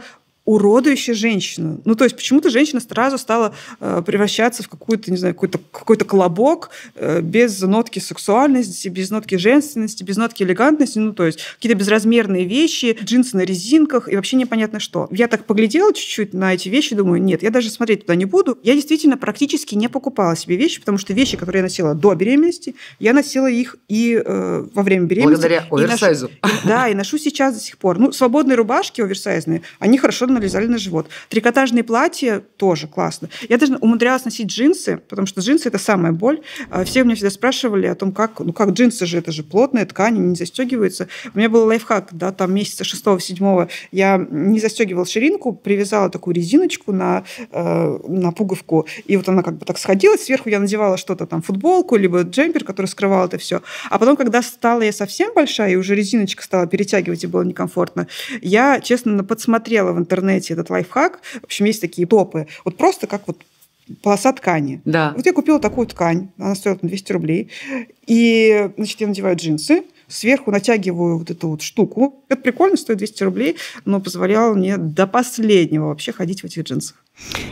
уродующая женщину. Ну, то есть почему-то женщина сразу стала э, превращаться в какую-то, не знаю, какой-то какой колобок э, без нотки сексуальности, без нотки женственности, без нотки элегантности, ну, то есть какие-то безразмерные вещи, джинсы на резинках и вообще непонятно что. Я так поглядела чуть-чуть на эти вещи, думаю, нет, я даже смотреть туда не буду. Я действительно практически не покупала себе вещи, потому что вещи, которые я носила до беременности, я носила их и э, во время беременности. Благодаря оверсайзу. И ношу, и, да, и ношу сейчас до сих пор. Ну, свободные рубашки оверсайзные, они хорошо на налезали на живот. Трикотажные платья тоже классно. Я даже умудрялась носить джинсы, потому что джинсы – это самая боль. А, все у меня всегда спрашивали о том, как, ну как джинсы же, это же плотная ткань, не застегивается. У меня был лайфхак, да, там месяца 6-7 я не застегивала ширинку, привязала такую резиночку на, э, на пуговку, и вот она как бы так сходилась, сверху я надевала что-то там, футболку, либо джемпер, который скрывал это все. А потом, когда стала я совсем большая, и уже резиночка стала перетягивать, и было некомфортно, я, честно, подсмотрела в интернете интернете этот лайфхак. В общем, есть такие топы. Вот просто как вот полоса ткани. Да. Вот я купила такую ткань, она стоила 200 рублей. И, значит, я надеваю джинсы, сверху натягиваю вот эту вот штуку. Это прикольно, стоит 200 рублей, но позволяло мне до последнего вообще ходить в этих джинсах.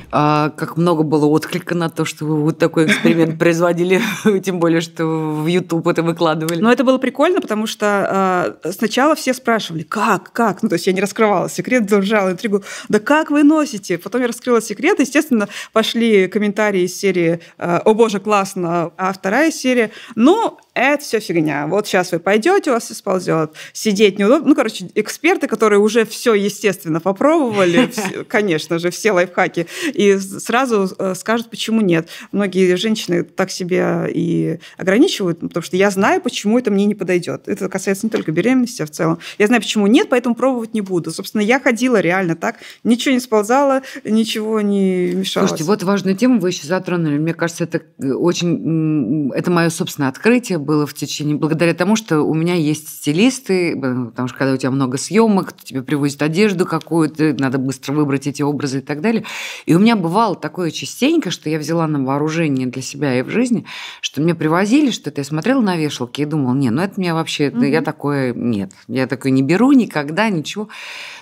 А, как много было отклика на то, что вы вот такой эксперимент <laughs> производили, <laughs> тем более, что в YouTube это выкладывали. Ну, это было прикольно, потому что э, сначала все спрашивали, как, как, ну то есть я не раскрывала секрет, держала интригу, да как вы носите? Потом я раскрыла секрет, естественно, пошли комментарии из серии а, «О боже, классно!», а вторая серия «Ну, это все фигня. Вот сейчас вы пойдете, у вас все сползет. Сидеть неудобно. Ну, короче, эксперты, которые уже все, естественно, попробовали, <laughs> конечно же, все лайфхаки подарки. И сразу э, скажут, почему нет. Многие женщины так себя и ограничивают, потому что я знаю, почему это мне не подойдет. Это касается не только беременности, а в целом. Я знаю, почему нет, поэтому пробовать не буду. Собственно, я ходила реально так, ничего не сползала, ничего не мешало. Слушайте, вот важную тему вы еще затронули. Мне кажется, это э, очень... Это мое собственное открытие было в течение... Благодаря тому, что у меня есть стилисты, потому что когда у тебя много съемок, тебе привозят одежду какую-то, надо быстро выбрать эти образы и так далее. И у меня бывало такое частенько, что я взяла на вооружение для себя и в жизни, что мне привозили что-то, я смотрела на вешалки и думала, не, ну это меня вообще, mm-hmm. я такое, нет, я такое не беру никогда, ничего.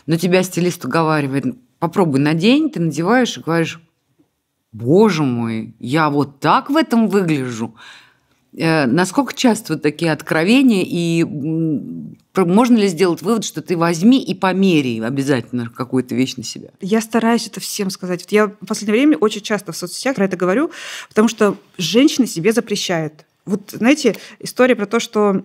Но тебя стилист уговаривает, попробуй надень, ты надеваешь и говоришь, боже мой, я вот так в этом выгляжу. Э, насколько часто вот такие откровения и можно ли сделать вывод, что ты возьми и померяй обязательно какую-то вещь на себя? Я стараюсь это всем сказать. Вот я в последнее время очень часто в соцсетях про это говорю, потому что женщина себе запрещает. Вот, знаете, история про то, что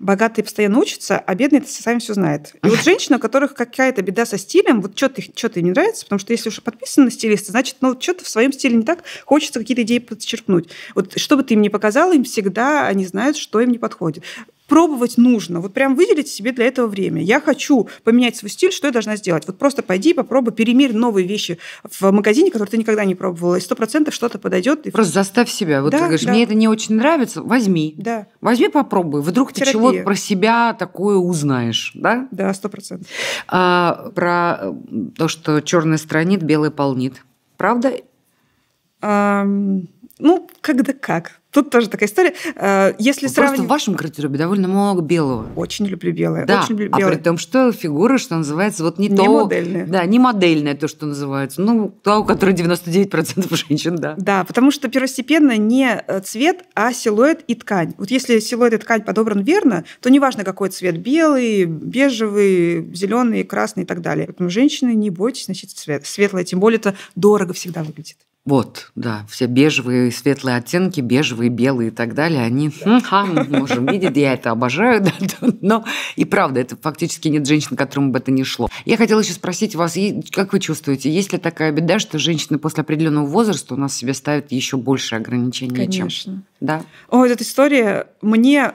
богатые постоянно учатся, а бедные это сами все знают. И вот <laughs> женщина, у которых какая-то беда со стилем, вот что-то что-то не нравится, потому что если уж подписан на стилиста, значит, ну, вот что-то в своем стиле не так, хочется какие-то идеи подчеркнуть. Вот что бы ты им ни показала, им всегда они знают, что им не подходит пробовать нужно. Вот прям выделить себе для этого время. Я хочу поменять свой стиль, что я должна сделать? Вот просто пойди, попробуй, перемерь новые вещи в магазине, которые ты никогда не пробовала, и сто процентов что-то подойдет. И... Просто заставь себя. Вот да, ты говоришь, да. мне это не очень нравится, возьми. Да. Возьми, попробуй. Вдруг Терапия. ты чего про себя такое узнаешь, да? Да, сто процентов. А, про э, то, что черная странит, белый полнит. Правда? Um... Ну, когда как. Тут тоже такая история. Э, если ну, сравнив... Просто в вашем гардеробе довольно много белого. Очень люблю белое. Да, очень люблю а белое. а при том, что фигура, что называется, вот не, не то... модельная. Да, не модельная то, что называется. Ну, то, у которой 99% женщин, да. Да, потому что первостепенно не э, цвет, а силуэт и ткань. Вот если силуэт и ткань подобран верно, то неважно, какой цвет. Белый, бежевый, зеленый, красный и так далее. Поэтому женщины, не бойтесь носить цвет. светлое, тем более это дорого всегда выглядит. Вот, да, все бежевые, и светлые оттенки, бежевые, белые и так далее, они, ха, можем видеть, я это обожаю, <laughs> да, но и правда, это фактически нет женщин, которым бы это не шло. Я хотела еще спросить вас, как вы чувствуете, есть ли такая беда, что женщины после определенного возраста у нас себе ставят еще больше ограничений, Конечно. чем... Да. О, эта история мне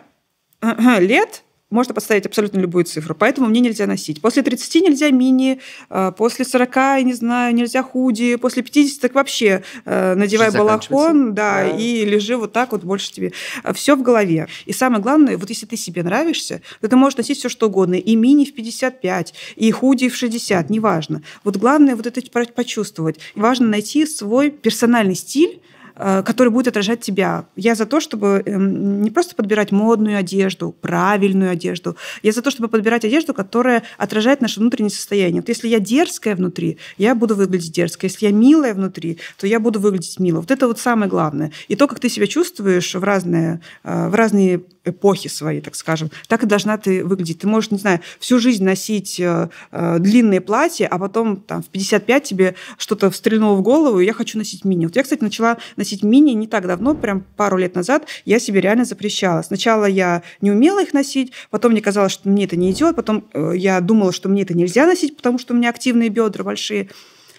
<clears throat> лет можно подставить абсолютно любую цифру, поэтому мне нельзя носить. После 30 нельзя мини, э, после 40, я не знаю, нельзя худи, после 50 так вообще э, надевай балахон, да, да, и лежи вот так вот больше тебе. Э, все в голове. И самое главное, вот если ты себе нравишься, то ты можешь носить все что угодно, и мини в 55, и худи в 60, неважно. Вот главное вот это почувствовать. Важно найти свой персональный стиль, Э, который будет отражать тебя. Я за то, чтобы эм, не просто подбирать модную одежду, правильную одежду. Я за то, чтобы подбирать одежду, которая отражает наше внутреннее состояние. Вот если я дерзкая внутри, я буду выглядеть дерзко. Если я милая внутри, то я буду выглядеть мило. Вот это вот самое главное. И то, как ты себя чувствуешь в разные, э, в разные эпохи свои, так скажем, так и должна ты выглядеть. Ты можешь, не знаю, всю жизнь носить э, длинные платья, а потом там, в 55 тебе что-то встрельнуло в голову, и я хочу носить мини. Вот я, кстати, начала носить носить мини не так давно, прям пару лет назад, я себе реально запрещала. Сначала я не умела их носить, потом мне казалось, что мне это не идет, потом э, я думала, что мне это нельзя носить, потому что у меня активные бедра большие.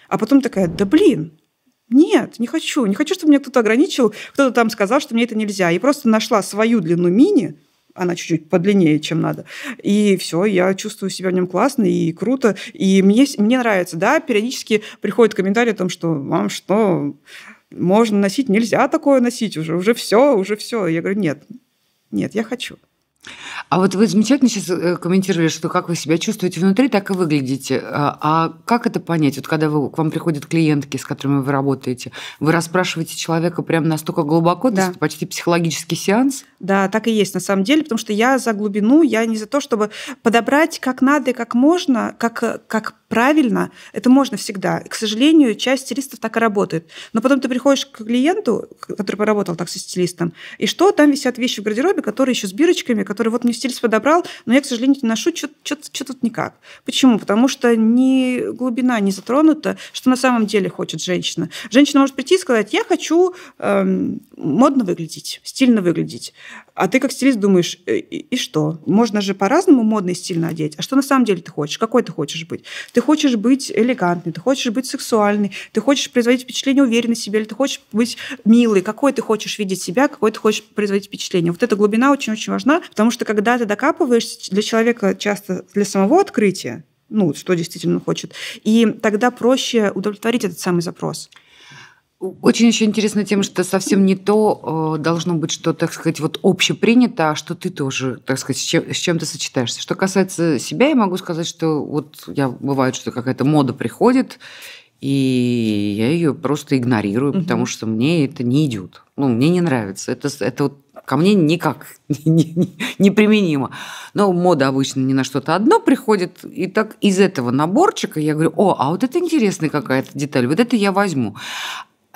А потом такая, да блин, нет, не хочу. Не хочу, чтобы меня кто-то ограничил, кто-то там сказал, что мне это нельзя. и просто нашла свою длину мини, она чуть-чуть подлиннее, чем надо. И все, я чувствую себя в нем классно и круто. И мне, мне нравится, да, периодически приходят комментарии о том, что вам что, можно носить, нельзя такое носить уже, уже все, уже все. Я говорю, нет, нет, я хочу. А вот вы замечательно сейчас э, комментировали, что как вы себя чувствуете внутри, так и выглядите. А, а как это понять? Вот когда вы, к вам приходят клиентки, с которыми вы работаете, вы расспрашиваете человека прям настолько глубоко, да. то есть почти психологический сеанс? Да, так и есть на самом деле, потому что я за глубину, я не за то, чтобы подобрать как надо и как можно, как, как правильно, это можно всегда. К сожалению, часть стилистов так и работает. Но потом ты приходишь к клиенту, который поработал так со стилистом, и что? Там висят вещи в гардеробе, которые еще с бирочками, которые вот мне стилист подобрал, но я, к сожалению, не ношу, что тут никак. Почему? Потому что не глубина не затронута, что на самом деле хочет женщина. Женщина может прийти и сказать, я хочу эм, модно выглядеть, стильно выглядеть. А ты как стилист думаешь, «Э, и, и что? Можно же по-разному модно и стильно одеть. А что на самом деле ты хочешь? Какой ты хочешь быть? Ты хочешь быть элегантной, ты хочешь быть сексуальной, ты хочешь производить впечатление уверенной в себе, или ты хочешь быть милой, какой ты хочешь видеть себя, какой ты хочешь производить впечатление. Вот эта глубина очень-очень важна, потому что когда ты докапываешься, для человека часто для самого открытия, ну, что действительно он хочет. И тогда проще удовлетворить этот самый запрос. Очень еще интересно тем, что совсем не то э, должно быть, что, так сказать, вот общепринято, а что ты тоже, так сказать, с чем, с чем ты сочетаешься. Что касается себя, я могу сказать, что вот я бывает, что какая-то мода приходит, и я ее просто игнорирую, угу. потому что мне это не идет. Ну, мне не нравится. Это, это вот ко мне никак <laughs> неприменимо. Но мода обычно не на что-то одно приходит, и так из этого наборчика я говорю, о, а вот это интересная какая-то деталь, вот это я возьму.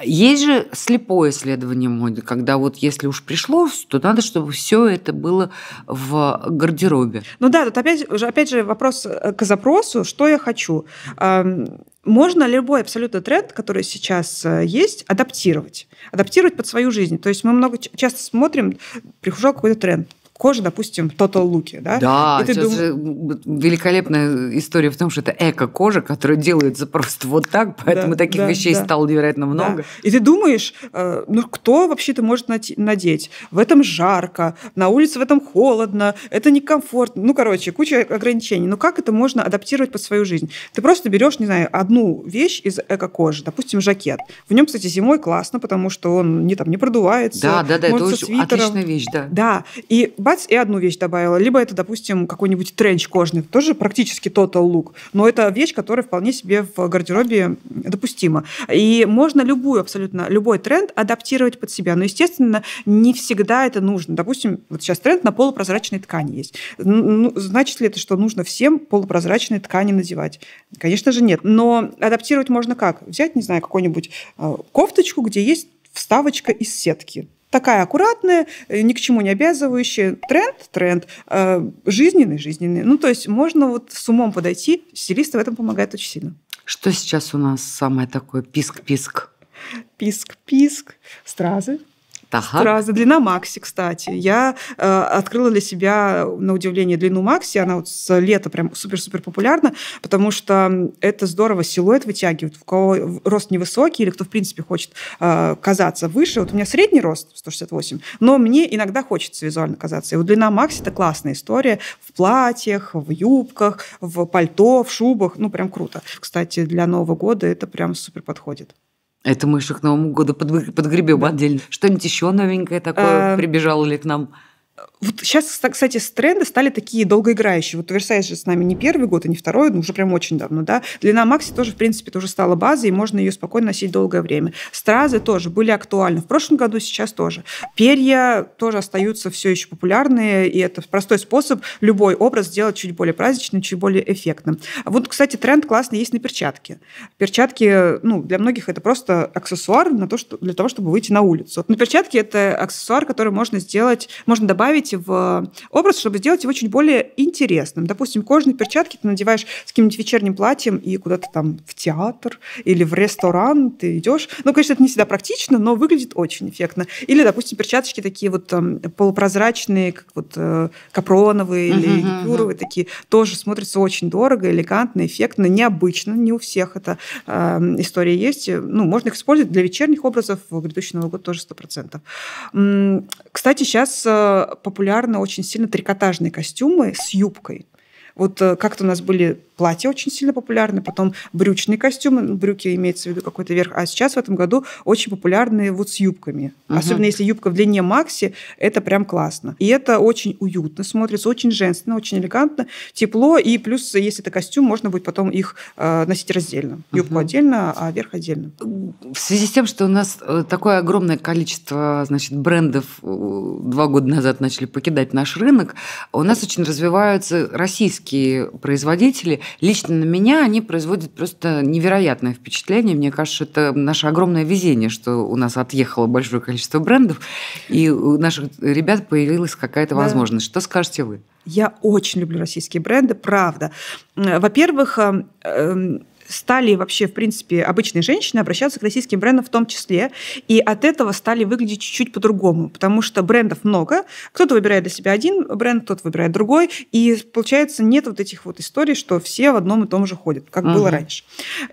Есть же слепое исследование моды, когда вот если уж пришло, то надо, чтобы все это было в гардеробе. Ну да, тут опять, опять же вопрос э, к запросу, что я хочу. Эм, можно любой абсолютно тренд, который сейчас э, есть, адаптировать. Адаптировать под свою жизнь. То есть мы много часто смотрим, прихожу какой-то тренд кожа, допустим, Total Look, да? Да, и ты дум... великолепная история в том, что это эко-кожа, которая делается просто вот так, поэтому да, таких да, вещей да. стало невероятно много. Да. И ты думаешь, э, ну кто вообще то может надеть? В этом жарко, на улице в этом холодно, это некомфортно. Ну, короче, куча ограничений. Но ну, как это можно адаптировать под свою жизнь? Ты просто берешь, не знаю, одну вещь из эко-кожи, допустим, жакет. В нем, кстати, зимой классно, потому что он не, там, не продувается. Да, да, да, это очень отличная вещь, да. Да, и бац, и одну вещь добавила. Либо это, допустим, какой-нибудь тренч кожный, тоже практически total look, но это вещь, которая вполне себе в гардеробе допустима. И можно любую, абсолютно любой тренд адаптировать под себя, но, естественно, не всегда это нужно. Допустим, вот сейчас тренд на полупрозрачной ткани есть. Ну, значит ли это, что нужно всем полупрозрачные ткани надевать? Конечно же, нет. Но адаптировать можно как? Взять, не знаю, какую-нибудь э, кофточку, где есть вставочка из сетки такая аккуратная, э, ни к чему не обязывающая. Тренд, тренд, э, жизненный, жизненный. Ну, то есть можно вот с умом подойти. Стилисты в этом помогают очень сильно. Что сейчас у нас самое такое писк-писк? Писк-писк, стразы. Так. Длина Макси, кстати. Я э, открыла для себя, на удивление, длину Макси. Она вот с лета прям супер-супер популярна, потому что это здорово силуэт вытягивает. У кого рост невысокий или кто, в принципе, хочет э, казаться выше. Вот у меня средний рост 168, но мне иногда хочется визуально казаться. И вот длина Макси – это классная история. В платьях, в юбках, в пальто, в шубах. Ну, прям круто. Кстати, для Нового года это прям супер подходит. Это мы еще к Новому году подгребем да. отдельно. Что-нибудь еще новенькое такое а... прибежало ли к нам? Вот сейчас, кстати, с тренды стали такие долгоиграющие. Вот Версайз же с нами не первый год, а не второй, но ну, уже прям очень давно, да. Длина Макси тоже, в принципе, тоже стала базой, и можно ее спокойно носить долгое время. Стразы тоже были актуальны в прошлом году, сейчас тоже. Перья тоже остаются все еще популярные, и это простой способ любой образ сделать чуть более праздничным, чуть более эффектным. вот, кстати, тренд классный есть на перчатки. Перчатки, ну, для многих это просто аксессуар на то, что, для того, чтобы выйти на улицу. На перчатки это аксессуар, который можно сделать, можно добавить входите в э, образ, чтобы сделать его чуть более интересным. Допустим, кожные перчатки ты надеваешь с каким-нибудь вечерним платьем и куда-то там в театр или в ресторан ты идешь. Ну, конечно, это не всегда практично, но выглядит очень эффектно. Или, допустим, перчаточки такие вот там, эм, полупрозрачные, как вот э, капроновые uh-huh, или гипюровые uh-huh. такие, тоже смотрятся очень дорого, элегантно, эффектно, необычно, не у всех эта э, эм, история есть. Э, ну, можно их использовать для вечерних образов, в грядущий Новый год тоже 100%. Кстати, сейчас э, популярно популярны очень сильно трикотажные костюмы с юбкой. Вот э, как-то у нас были платье очень сильно популярны, потом брючные костюмы, ну, брюки имеется в виду какой-то верх, а сейчас в этом году очень популярны вот с юбками. Угу. Особенно если юбка в длине макси, это прям классно. И это очень уютно смотрится, очень женственно, очень элегантно, тепло, и плюс, если это костюм, можно будет потом их э, носить раздельно. Юбку угу. отдельно, а верх отдельно. В связи с тем, что у нас э, такое огромное количество значит, брендов э, два года назад начали покидать наш рынок, у нас очень развиваются российские производители, лично на меня они производят просто невероятное впечатление. Мне кажется, это наше огромное везение, что у нас отъехало большое количество брендов, и у наших ребят появилась какая-то да. возможность. Что скажете вы? Я очень люблю российские бренды, правда. Во-первых, эм, стали вообще, в принципе, обычные женщины обращаться к российским брендам в том числе, и от этого стали выглядеть чуть-чуть по-другому, потому что брендов много, кто-то выбирает для себя один бренд, кто-то выбирает другой, и получается нет вот этих вот историй, что все в одном и том же ходят, как угу. было раньше.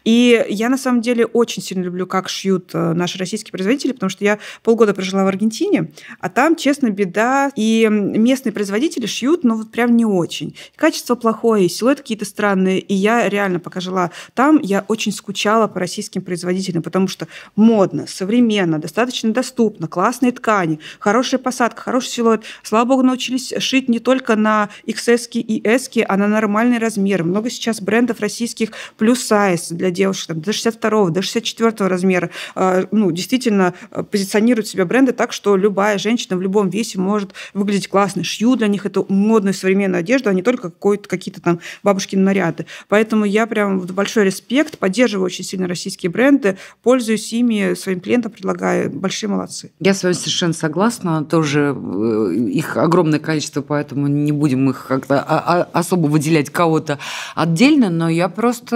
И я на самом деле очень сильно люблю, как шьют э, наши российские производители, потому что я полгода прожила в Аргентине, а там, честно, беда, и местные производители шьют, но ну, вот прям не очень. Качество плохое, и силуэты какие-то странные, и я реально пока жила там, там я очень скучала по российским производителям, потому что модно, современно, достаточно доступно, классные ткани, хорошая посадка, хороший силуэт. Слава богу, научились шить не только на XS и S, а на нормальный размер. Много сейчас брендов российских плюс сайз для девушек там, до 62 до 64 размера. А, ну, действительно, э, позиционируют себя бренды так, что любая женщина в любом весе может выглядеть классно. Шью для них это модную современную одежду, а не только какие-то там бабушкины наряды. Поэтому я прям в большой респект, поддерживаю очень сильно российские бренды, пользуюсь ими, своим клиентам предлагаю. Большие молодцы. Я с вами совершенно согласна. Тоже э, их огромное количество, поэтому не будем их как-то а, а, особо выделять кого-то отдельно, но я просто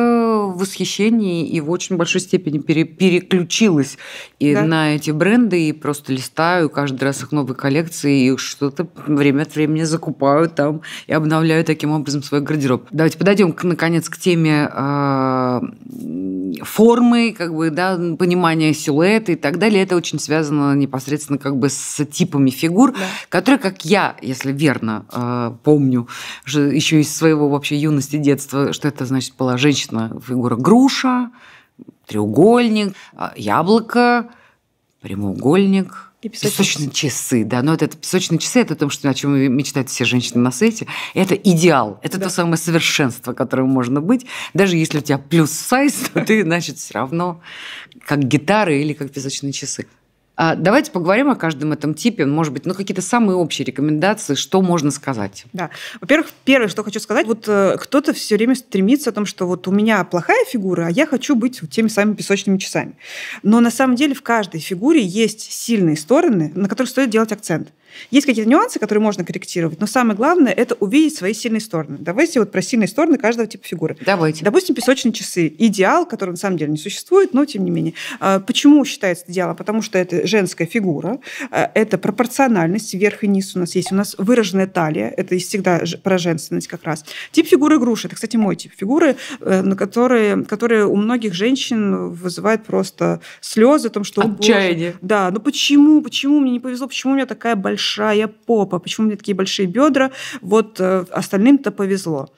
в восхищении и в очень большой степени пере переключилась и да? на эти бренды и просто листаю каждый раз их новые коллекции и что-то время от времени закупаю там и обновляю таким образом свой гардероб. Давайте подойдем, наконец, к теме э Э, формы, как бы, да, понимания силуэта и так далее, это очень связано непосредственно как бы с типами фигур, да. которые, как я, если верно э, помню, еще из своего вообще юности, детства, что это значит была женщина, фигура груша, треугольник, э, яблоко, прямоугольник – и песочные, песочные часы. да. Но это, это песочные часы это о том, что, о чем мечтают все женщины на свете. Это идеал. Это да. то самое совершенство, которым можно быть. Даже если у тебя плюс сайз, <laughs> то ты, значит, все равно как гитара или как песочные часы. А, давайте поговорим о каждом этом типе. Может быть, ну какие-то самые общие рекомендации, что можно сказать? Да. Во-первых, первое, что хочу сказать, вот э, кто-то все время стремится о том, что вот у меня плохая фигура, а я хочу быть вот теми самыми песочными часами. Но на самом деле в каждой фигуре есть сильные стороны, на которые стоит делать акцент. Есть какие-то нюансы, которые можно корректировать, но самое главное – это увидеть свои сильные стороны. Давайте вот про сильные стороны каждого типа фигуры. Давайте. Допустим, песочные часы. Идеал, который на самом деле не существует, но тем не менее. А, почему считается идеалом? Потому что это женская фигура, а, это пропорциональность, вверх и низ у нас есть. У нас выраженная талия, это всегда про женственность как раз. Тип фигуры груши, это, кстати, мой тип фигуры, э, на которые, которые у многих женщин вызывает просто слезы о том, что... Отчаяние. да, ну почему, почему мне не повезло, почему у меня такая большая большая попа, почему у меня такие большие бедра, вот э, остальным-то повезло.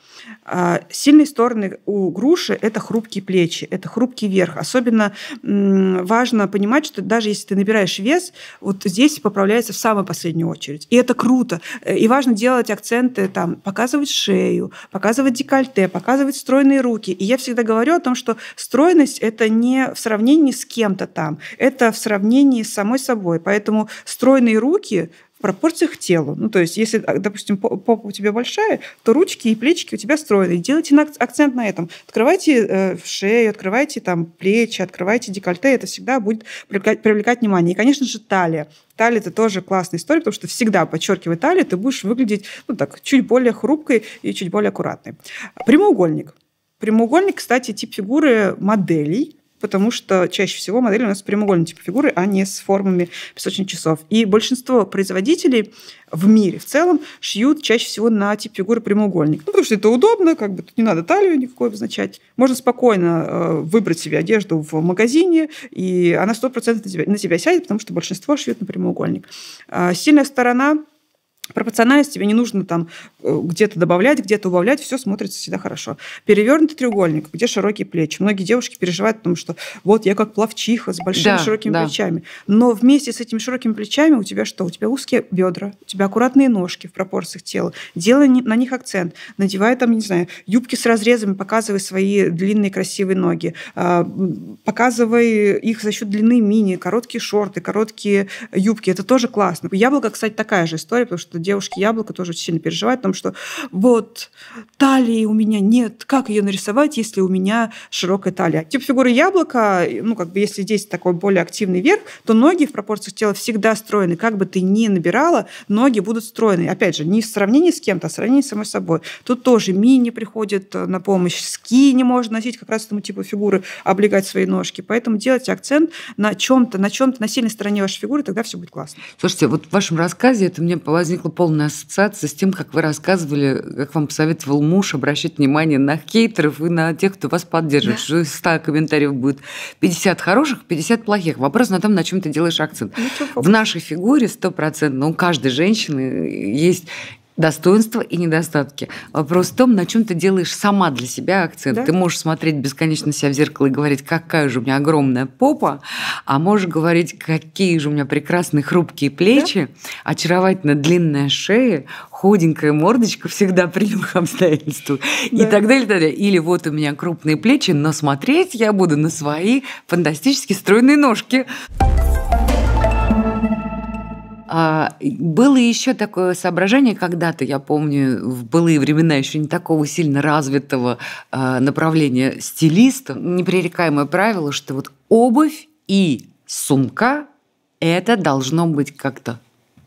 А, сильные стороны у груши – это хрупкие плечи, это хрупкий верх. Особенно важно понимать, что даже если ты набираешь вес, вот здесь поправляется в самую последнюю очередь. И это круто. И важно делать акценты, там, показывать шею, показывать декольте, показывать стройные руки. И я всегда говорю о том, что стройность – это не в сравнении с кем-то там, это в сравнении с самой собой. Поэтому стройные руки пропорциях тела. Ну, то есть, если, а, допустим, попа у тебя большая, то ручки и плечики у тебя стройные. Делайте акцент на этом. Открывайте э, шею, открывайте там плечи, открывайте декольте. Это всегда будет привлекать, привлекать внимание. И, конечно же, талия. Талия – это тоже классная история, потому что всегда, подчеркивая талию, ты будешь выглядеть ну, так, чуть более хрупкой и чуть более аккуратной. Прямоугольник. Прямоугольник, кстати, тип фигуры моделей – потому что чаще всего модели у нас прямоугольные типа фигуры, а не с формами песочных часов. И большинство производителей в мире в целом шьют чаще всего на тип фигуры прямоугольник. Ну, потому что это удобно, как бы тут не надо талию никакой обозначать. Можно спокойно э, выбрать себе одежду в магазине, и она 100% на тебя, на тебя сядет, потому что большинство шьют на прямоугольник. А сильная сторона Пропорциональность тебе не нужно там э, где-то добавлять, где-то убавлять, все смотрится всегда хорошо. Перевернутый треугольник, где широкие плечи. Многие девушки переживают потому что вот я как плавчиха с большими да, широкими да. плечами. Но вместе с этими широкими плечами у тебя что? У тебя узкие бедра, у тебя аккуратные ножки в пропорциях тела. Делай на них акцент. Надевай там, не знаю, юбки с разрезами, показывай свои длинные красивые ноги. А, показывай их за счет длины мини, короткие шорты, короткие юбки. Это тоже классно. Яблоко, кстати, такая же история, потому что что девушки яблоко тоже сильно переживают о том, что вот талии у меня нет, как ее нарисовать, если у меня широкая талия. Тип фигуры яблока, ну, как бы если здесь такой более активный верх, то ноги в пропорциях тела всегда стройны. Как бы ты ни набирала, ноги будут стройны. Опять же, не в сравнении с кем-то, а в сравнении с самой собой. Тут тоже мини приходит э, на помощь, ски не можно носить как раз этому типу фигуры, облегать свои ножки. Поэтому делайте акцент на чем-то, на чем-то, на сильной стороне вашей фигуры, тогда все будет классно. Слушайте, вот в вашем рассказе это мне возник возникла полная ассоциация с тем, как вы рассказывали, как вам посоветовал муж обращать внимание на хейтеров и на тех, кто вас поддерживает. Да. Что из 100 комментариев будет 50 хороших, 50 плохих. Вопрос на том, на чем ты делаешь акцент. Ничего. В нашей фигуре стопроцентно у каждой женщины есть достоинства и недостатки. Вопрос в том, на чем ты делаешь сама для себя акцент. Да? Ты можешь смотреть бесконечно себя в зеркало и говорить, какая же у меня огромная попа, а можешь говорить, какие же у меня прекрасные хрупкие плечи, да? очаровательно длинная шея, худенькая мордочка всегда при любых обстоятельствах да. и так далее, так далее. Или вот у меня крупные плечи, но смотреть я буду на свои фантастически стройные ножки. А, было еще такое соображение когда-то, я помню, в былые времена еще не такого сильно развитого а, направления стилиста, непререкаемое правило, что вот обувь и сумка – это должно быть как-то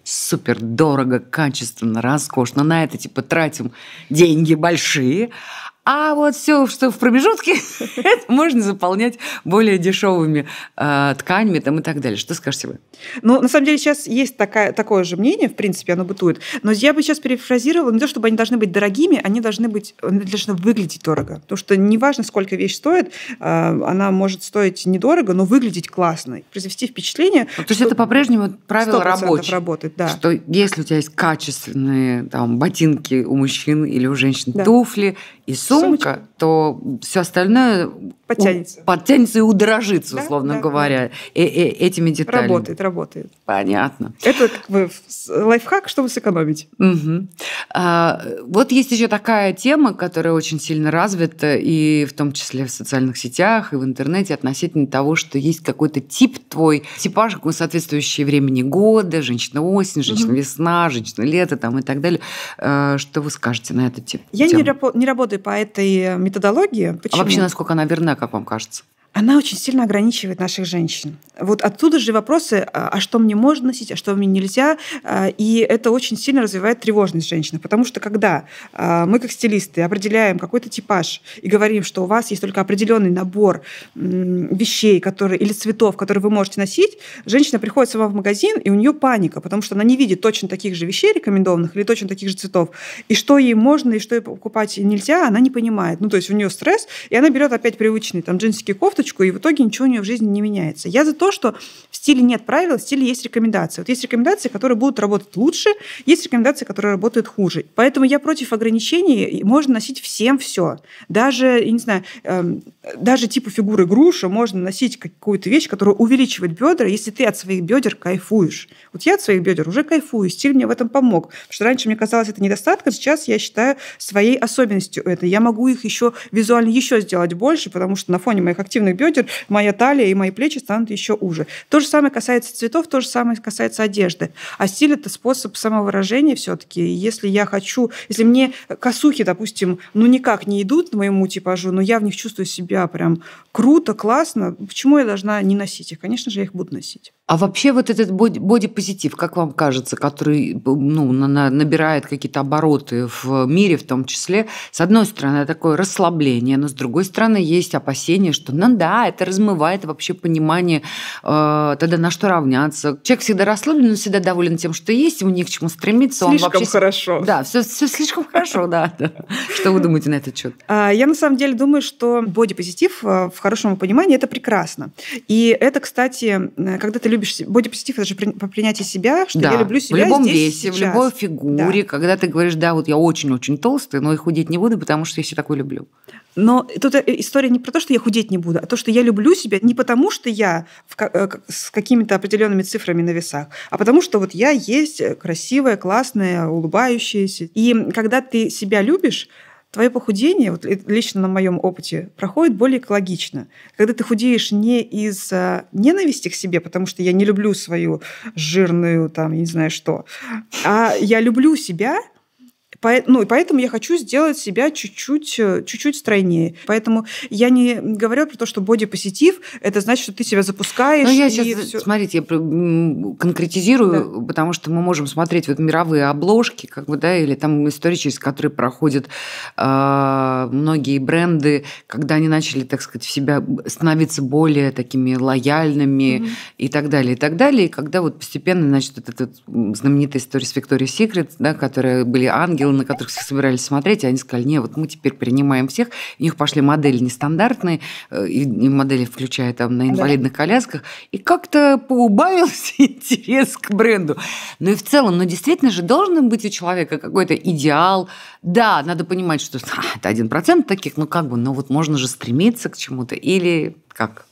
супер дорого, качественно, роскошно. На это типа тратим деньги большие. А вот все, что в промежутке, <laughs> можно заполнять более дешевыми э, тканями там, и так далее. Что скажете вы? Ну, на самом деле, сейчас есть такая, такое же мнение, в принципе, оно бытует. Но я бы сейчас перефразировала не то, чтобы они должны быть дорогими, они должны, быть, они должны выглядеть дорого. Потому что неважно, сколько вещь стоит, э, она может стоить недорого, но выглядеть классно, произвести впечатление. Ну, то есть это по-прежнему правило рабочее. работает, да. Что если у тебя есть качественные там, ботинки у мужчин или у женщин, да. туфли и сумки, сумка, сумочку. то все остальное подтянется, у, подтянется и удорожится, да, условно да, говоря, да. Э -э этими деталями. Работает, работает. Понятно. Это как бы лайфхак, чтобы сэкономить. Угу. А, вот есть еще такая тема, которая очень сильно развита, и в том числе в социальных сетях, и в интернете, относительно того, что есть какой-то тип твой, типаж, соответствующий времени года, женщина-осень, женщина-весна, женщина-лето там, и так далее. А, что вы скажете на эту тему? Я не, рабо- не работаю по этой методологии. Почему? А вообще, насколько она верна, как вам кажется? она очень сильно ограничивает наших женщин. Вот оттуда же вопросы, а, а что мне можно носить, а что мне нельзя. А, и это очень сильно развивает тревожность женщины, потому что когда а, мы как стилисты определяем какой-то типаж и говорим, что у вас есть только определенный набор вещей которые, или цветов, которые вы можете носить, женщина приходит сама в магазин, и у нее паника, потому что она не видит точно таких же вещей рекомендованных или точно таких же цветов. И что ей можно, и что ей покупать нельзя, она не понимает. Ну, то есть у нее стресс, и она берет опять привычный там джинсики, кофты, курточку, и в итоге ничего у нее в жизни не меняется. Я за то, что в стиле нет правил, в стиле есть рекомендации. Вот есть рекомендации, которые будут работать лучше, есть рекомендации, которые работают хуже. Поэтому я против ограничений, можно носить всем все. Даже, я не знаю, эм, даже типа фигуры груша можно носить какую-то вещь, которая увеличивает бедра, если ты от своих бедер кайфуешь. Вот я от своих бедер уже кайфую, стиль мне в этом помог. Потому что раньше мне казалось это недостатком, сейчас я считаю своей особенностью это. Я могу их еще визуально еще сделать больше, потому что на фоне моих активных спину бедер, моя талия и мои плечи станут еще уже. То же самое касается цветов, то же самое касается одежды. А стиль это способ самовыражения все-таки. Если я хочу, если мне косухи, допустим, ну никак не идут моему типажу, но я в них чувствую себя прям круто, классно, почему я должна не носить их? Конечно же, я их буду носить. А вообще вот этот боди- бодипозитив, как вам кажется, который ну, набирает какие-то обороты в мире в том числе, с одной стороны, такое расслабление, но с другой стороны, есть опасение, что ну да, это размывает вообще понимание, э, тогда на что равняться. Человек всегда расслаблен, он всегда доволен тем, что есть, ему не к чему стремиться. Слишком он вообще... хорошо. Да, все, все слишком хорошо, да. Что вы думаете на этот счет? А, я на самом деле думаю, что бодипозитив э, в хорошем понимании – это прекрасно. И это, кстати, э, когда ты любишь бодипозитив, это же по принятию себя, что да. я люблю себя в любом здесь весе, в любой фигуре, да. когда ты говоришь, да, вот я очень-очень толстый, но и худеть не буду, потому что я себя такой люблю. Но тут э, история не про то, что я худеть не буду, а то, что я люблю себя не потому, что я в, э, с какими-то определенными цифрами на весах, а потому что вот я есть э, красивая, классная, улыбающаяся. И когда ты себя любишь, твое похудение, вот лично на моем опыте, проходит более экологично. Когда ты худеешь не из э, ненависти к себе, потому что я не люблю свою жирную, там, я не знаю что, а я люблю себя, ну, и поэтому я хочу сделать себя чуть-чуть, э, чуть-чуть стройнее. Поэтому я не говорю про то, что боди-позитив – это значит, что ты себя запускаешь. Ну, я сейчас, всё... смотрите, я конкретизирую, да. потому что мы можем смотреть вот мировые обложки, как бы, да, или там истории, через которые проходят э, многие бренды, когда они начали, так сказать, в себя становиться более такими лояльными mm-hmm. и так далее, и так далее. И когда вот постепенно, значит, вот эта знаменитая история с Victoria's Secret, да, которые были ангелы, дело, на которых все собирались смотреть, и они сказали, не, вот мы теперь принимаем всех. У них пошли модели нестандартные, э, и модели, включая там на инвалидных да. колясках, и как-то поубавился <laughs> интерес к бренду. Ну и в целом, ну действительно же должен быть у человека какой-то идеал. Да, надо понимать, что а, это один процент таких, ну как бы, но вот можно же стремиться к чему-то или как?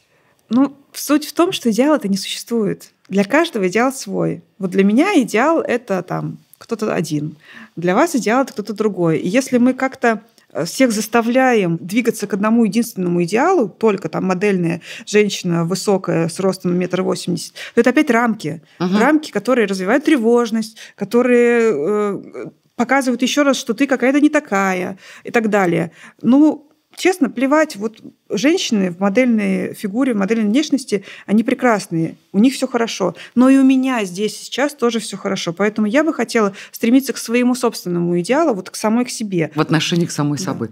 Ну, суть в том, что идеал это не существует. Для каждого идеал свой. Вот для меня идеал это там кто-то один. Для вас идеал это кто-то другой. И если мы как-то э, всех заставляем двигаться к одному единственному идеалу, только там модельная женщина высокая с ростом метр восемьдесят, то это опять рамки. Угу. Рамки, которые развивают тревожность, которые э, э, показывают еще раз, что ты какая-то не такая и так далее. Ну, честно, плевать. Вот женщины в модельной фигуре, в модельной внешности, они прекрасные, у них все хорошо. Но и у меня здесь сейчас тоже все хорошо. Поэтому я бы хотела стремиться к своему собственному идеалу, вот к самой к себе. В отношении к самой да. собой.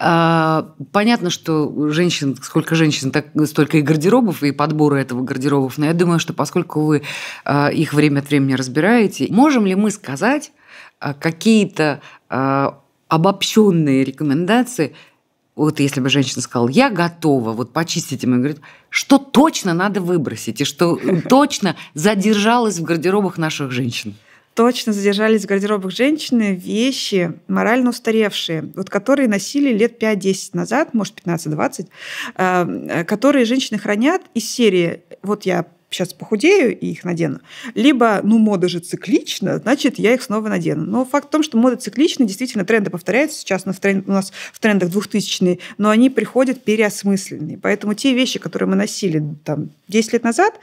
А, понятно, что женщин, сколько женщин, так, столько и гардеробов, и подбора этого гардеробов. Но я думаю, что поскольку вы а, их время от времени разбираете, можем ли мы сказать а, какие-то а, обобщенные рекомендации – вот если бы женщина сказала, я готова, вот почистить, мой гардероб, что точно надо выбросить и что точно задержалось в гардеробах наших женщин? Точно задержались в гардеробах женщины вещи морально устаревшие, вот которые носили лет 5-10 назад, может 15-20, а, которые женщины хранят из серии «Вот я сейчас похудею и их надену, либо, ну, мода же циклична, значит, я их снова надену. Но факт в том, что мода циклична, действительно, тренды повторяются сейчас на, тренд, у нас в трендах двухтысячные, но они приходят переосмысленные. Поэтому те вещи, которые мы носили там 10 лет назад,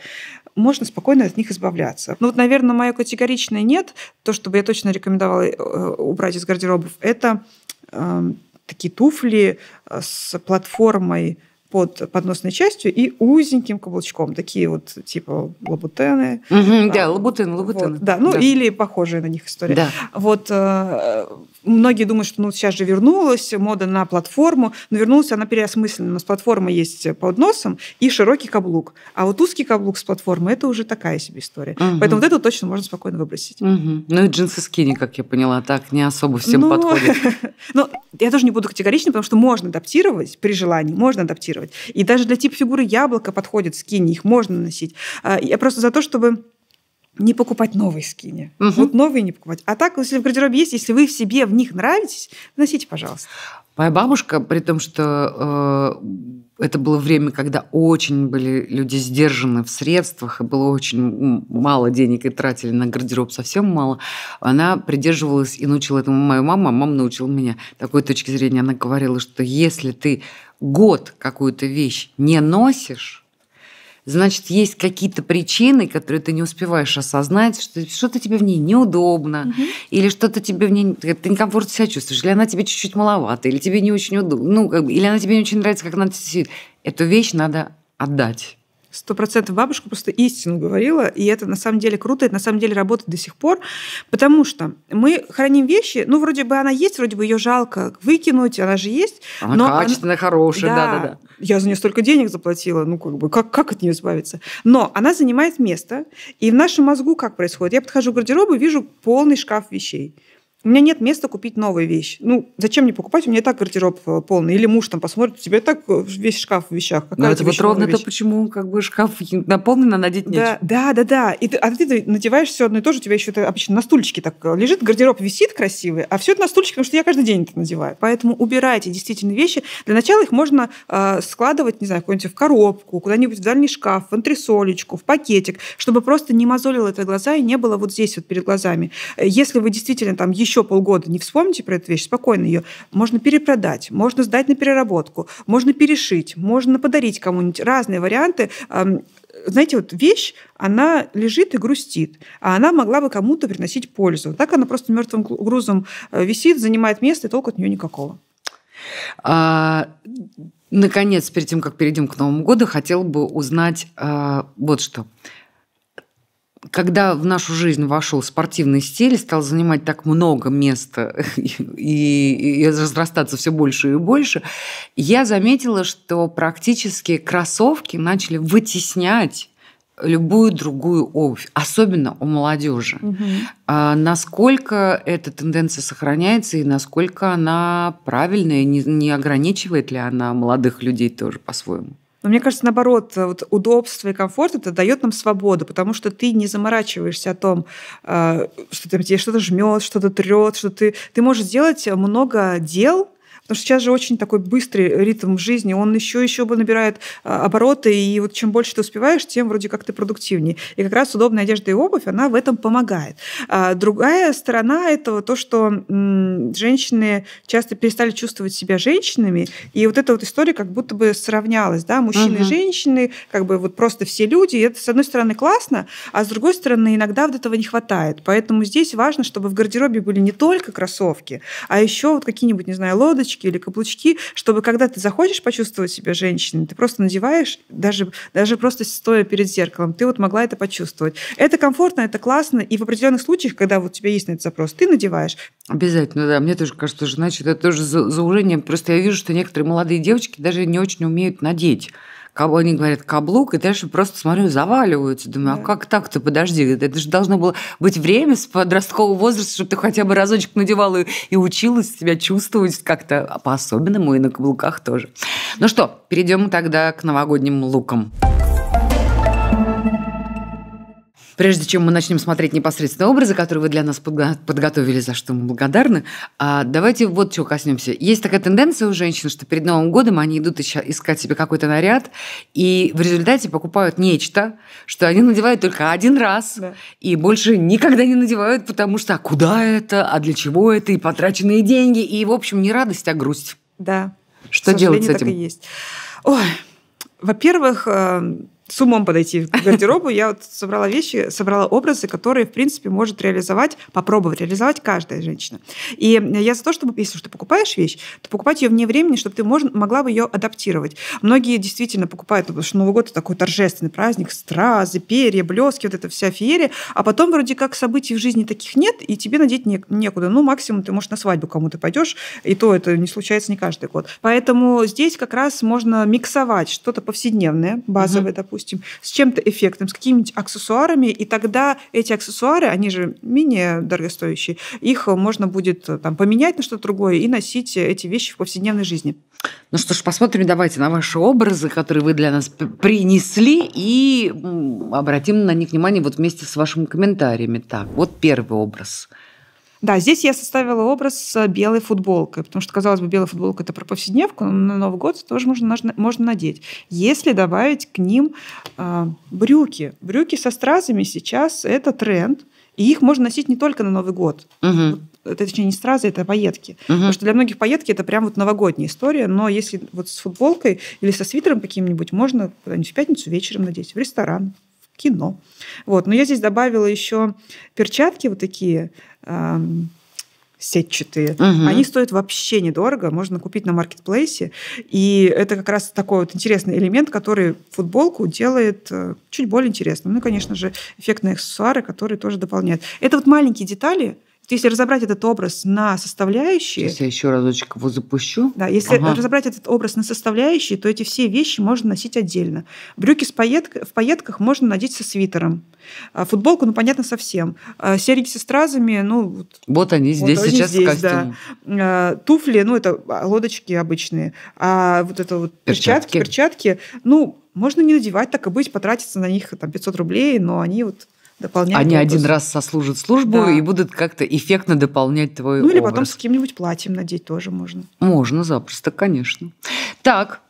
можно спокойно от них избавляться. Ну вот, наверное, мое категоричное нет, то, что бы я точно рекомендовала э, убрать из гардеробов, это э, такие туфли э, с платформой под подносной частью и узеньким каблучком. Такие вот типа лабутены. Угу, там, а, да, лабутены, лабутены. Вот, да, ну да. или похожие на них истории Да. Вот э, многие думают, что ну сейчас же вернулась мода на платформу, но вернулась она переосмысленно. У нас платформа есть под носом и широкий каблук. А вот узкий каблук с платформы – это уже такая себе история. Угу. Поэтому вот это точно можно спокойно выбросить. Угу. Ну и джинсы скини, как я поняла, так не особо всем ну... подходит. <laughs> Ну, я тоже не буду категорична, потому что можно адаптировать при желании, можно адаптировать адаптировать. И даже для типа фигуры яблоко подходит скини, их можно носить. А, я просто за то, чтобы не покупать новые скини. Угу. Вот новые не покупать. А так, если в гардеробе есть, если вы в себе в них нравитесь, носите, пожалуйста. Моя бабушка, при том, что э, это было время, когда очень были люди сдержаны в средствах, и было очень мало денег, и тратили на гардероб совсем мало, она придерживалась и научила этому мою маму, а мама научила меня такой точки зрения. Она говорила, что если ты год какую-то вещь не носишь, значит, есть какие-то причины, которые ты не успеваешь осознать, что что-то тебе в ней неудобно, угу. или что-то тебе в ней... Ты некомфортно себя чувствуешь, или она тебе чуть-чуть маловато, или тебе не очень удобно, ну, как бы, или она тебе не очень нравится, как она сидит. Эту вещь надо отдать. Сто процентов бабушка просто истину говорила, и это на самом деле круто, это на самом деле работает до сих пор, потому что мы храним вещи, ну, вроде бы она есть, вроде бы ее жалко выкинуть, она же есть. Она но качественная, она... хорошая, да-да-да. Я за нее столько денег заплатила, ну, как бы, как, как от нее избавиться? Но она занимает место, и в нашем мозгу как происходит? Я подхожу к гардеробу, вижу полный шкаф вещей у меня нет места купить новую вещь. Ну, зачем мне покупать? У меня и так гардероб э, полный. Или муж там посмотрит, у тебя и так э, весь шкаф в вещах. Какая Но это вот ровно то, вещь? почему как бы шкаф наполнен, а надеть нечего. Да, да, да. И ты, а ты надеваешь все одно и то же, у тебя еще это обычно на стульчике так э, лежит, гардероб висит красивый, а все это на стульчике, потому что я каждый день это надеваю. Поэтому убирайте действительно вещи. Для начала их можно э, складывать, не знаю, куда-нибудь в коробку, куда-нибудь в дальний шкаф, в антресолечку, в пакетик, чтобы просто не мозолило это глаза и не было вот здесь вот перед глазами. Если вы действительно там еще еще полгода не вспомните про эту вещь, спокойно ее можно перепродать, можно сдать на переработку, можно перешить, можно подарить кому-нибудь. Разные варианты знаете, вот вещь, она лежит и грустит, а она могла бы кому-то приносить пользу. Так она просто мертвым грузом э, висит, занимает место, и толку от нее никакого. А, наконец, перед тем, как перейдем к Новому году, хотел бы узнать а, вот что когда в нашу жизнь вошел спортивный стиль, стал занимать так много места <laughs> и, и разрастаться все больше и больше, я заметила, что практически кроссовки начали вытеснять любую другую обувь, особенно у молодежи. Угу. А насколько эта тенденция сохраняется и насколько она правильная, не, не ограничивает ли она молодых людей тоже по-своему? Но мне кажется, наоборот, вот удобство и комфорт это дает нам свободу, потому что ты не заморачиваешься о том, э, что там тебе что-то жмет, что-то трет, что ты... Ты можешь сделать много дел, Потому что сейчас же очень такой быстрый ритм жизни, он еще еще бы набирает а, обороты, и вот чем больше ты успеваешь, тем вроде как ты продуктивнее. И как раз удобная одежда и обувь, она в этом помогает. А другая сторона этого то, что женщины часто перестали чувствовать себя женщинами, и вот эта вот история как будто бы сравнялась, да, мужчины угу. и женщины, как бы вот просто все люди, и это, с одной стороны, классно, а с другой стороны, иногда вот этого не хватает. Поэтому здесь важно, чтобы в гардеробе были не только кроссовки, а еще вот какие-нибудь, не знаю, лодочки, туфельки или каблучки, чтобы когда ты захочешь почувствовать себя женщиной, ты просто надеваешь, даже, даже просто стоя перед зеркалом, ты вот могла это почувствовать. Это комфортно, это классно, и в определенных случаях, когда вот у тебя есть на этот запрос, ты надеваешь. Обязательно, да. Мне тоже кажется, что значит это тоже заужение. Просто я вижу, что некоторые молодые девочки даже не очень умеют надеть они говорят каблук, и дальше просто смотрю, заваливаются. Думаю, а да. а как так-то, подожди, это же должно было быть время с подросткового возраста, чтобы ты хотя бы разочек надевала и, и училась себя чувствовать как-то а по-особенному и на каблуках тоже. Ну что, перейдем тогда к новогодним Лукам. Прежде чем мы начнем смотреть непосредственно образы, которые вы для нас подготовили, за что мы благодарны, а, давайте вот чего коснемся. Есть такая тенденция у женщин, что перед Новым годом они идут искать себе какой-то наряд, и в результате покупают нечто, что они надевают только один раз, да. и больше никогда не надевают, потому что а куда это, а для чего это, и потраченные деньги, и, в общем, не радость, а грусть. Да. Что делать с этим? Так и есть. Ой, во-первых, эм, с умом подойти к гардеробу. Я вот собрала вещи, собрала образы, которые, в принципе, может реализовать, попробовать реализовать каждая женщина. И я за то, чтобы, если ты покупаешь вещь, то покупать ее вне времени, чтобы ты мож, могла бы ее адаптировать. Многие действительно покупают, ну, потому что Новый год – это такой торжественный праздник, стразы, перья, блески, вот эта вся феерия. А потом вроде как событий в жизни таких нет, и тебе надеть не, некуда. Ну, максимум ты, можешь на свадьбу кому-то пойдешь, и то это не случается не каждый год. Поэтому здесь как раз можно миксовать что-то повседневное, базовое, угу. допустим, допустим, с чем-то эффектным, с какими-нибудь аксессуарами, и тогда эти аксессуары, они же менее дорогостоящие, их можно будет э, там, поменять на что-то другое и носить эти вещи в повседневной жизни. Ну что ж, посмотрим давайте на ваши образы, которые вы для нас принесли, и обратим на них внимание вот вместе с вашими комментариями. Так, вот первый образ – да, здесь я составила образ с э, белой футболкой, потому что, казалось бы, белая футболка – это про повседневку, но на Новый год тоже можно, можно надеть. Если добавить к ним э, брюки. Брюки со стразами сейчас – это тренд, и их можно носить не только на Новый год. Угу. Это, точнее, не стразы, это пайетки. Угу. Потому что для многих пайетки – это прям вот новогодняя история, но если вот с футболкой или со свитером каким-нибудь, можно куда-нибудь в пятницу вечером надеть, в ресторан, кино. Вот. Но я здесь добавила еще перчатки вот такие сетчатые. Угу. Они стоят вообще недорого, можно купить на маркетплейсе. И это как раз такой вот интересный элемент, который футболку делает э, чуть более интересным. Ну, и, конечно же, эффектные аксессуары, которые тоже дополняют. Это вот маленькие детали, если разобрать этот образ на составляющие... Сейчас я еще разочек его запущу. Да, если ага. разобрать этот образ на составляющие, то эти все вещи можно носить отдельно. Брюки с пайетк... в пайетках можно надеть со свитером. А футболку, ну, понятно, совсем. А Серьги со стразами, ну... Вот они здесь вот они сейчас здесь, в костюме. Да. Туфли, ну, это а, лодочки обычные. А вот это вот перчатки, перчатки, перчатки ну, можно не надевать, так и быть, потратиться на них там 500 рублей, но они вот дополнять. Они образ. один раз сослужат службу да. и будут как-то эффектно дополнять твой образ. Ну или образ. потом с кем нибудь платьем надеть тоже можно. Можно запросто, конечно. Так,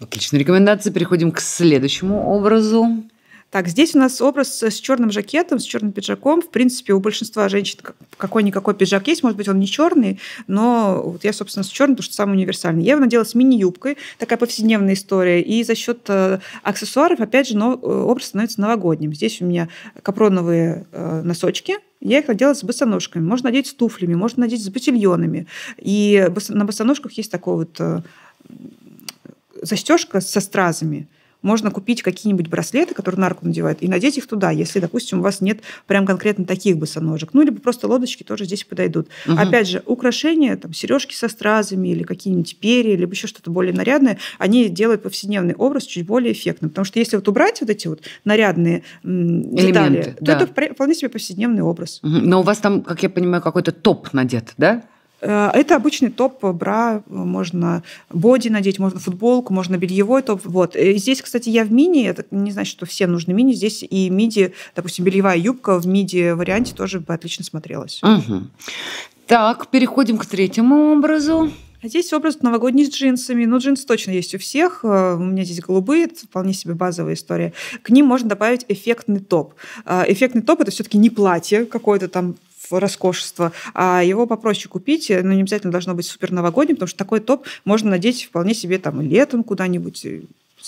отличная рекомендация. Переходим к следующему образу. Так, здесь у нас образ с черным жакетом, с черным пиджаком. В принципе, у большинства женщин какой-никакой пиджак есть. Может быть, он не черный, но вот я, собственно, с черным, потому что самый универсальный. Я его надела с мини-юбкой, такая повседневная история. И за счет э, аксессуаров, опять же, э, образ становится новогодним. Здесь у меня капроновые э, носочки, я их надела с босоножками. Можно надеть с туфлями, можно надеть с ботильонами. И на босоножках есть такой вот застежка со стразами можно купить какие-нибудь браслеты, которые нарку надевают, и надеть их туда, если, допустим, у вас нет прям конкретно таких босоножек. Ну, либо просто лодочки тоже здесь подойдут. Угу. Опять же, украшения, там, сережки со стразами или какие-нибудь перья, либо еще что-то более нарядное, они делают повседневный образ чуть более эффектным. Потому что если вот убрать вот эти вот нарядные Элементы, детали, да. то это вполне себе повседневный образ. Угу. Но у вас там, как я понимаю, какой-то топ надет, да? Э, это обычный топ бра, можно боди надеть, можно футболку, можно бельевой топ. Вот. И здесь, кстати, я в мини, это не значит, что все нужны мини, здесь и миди, допустим, бельевая юбка в миди варианте тоже бы отлично смотрелась. Угу. Так, переходим к третьему образу. А здесь образ новогодний с джинсами. Ну, джинсы точно есть у всех. Э, у меня здесь голубые, это вполне себе базовая история. К ним можно добавить эффектный топ. Э, эффектный топ – это все таки не платье какое-то там роскошество, а его попроще купить, э, но ну, не обязательно должно быть супер новогодним, потому что такой топ можно надеть вполне себе там летом куда-нибудь,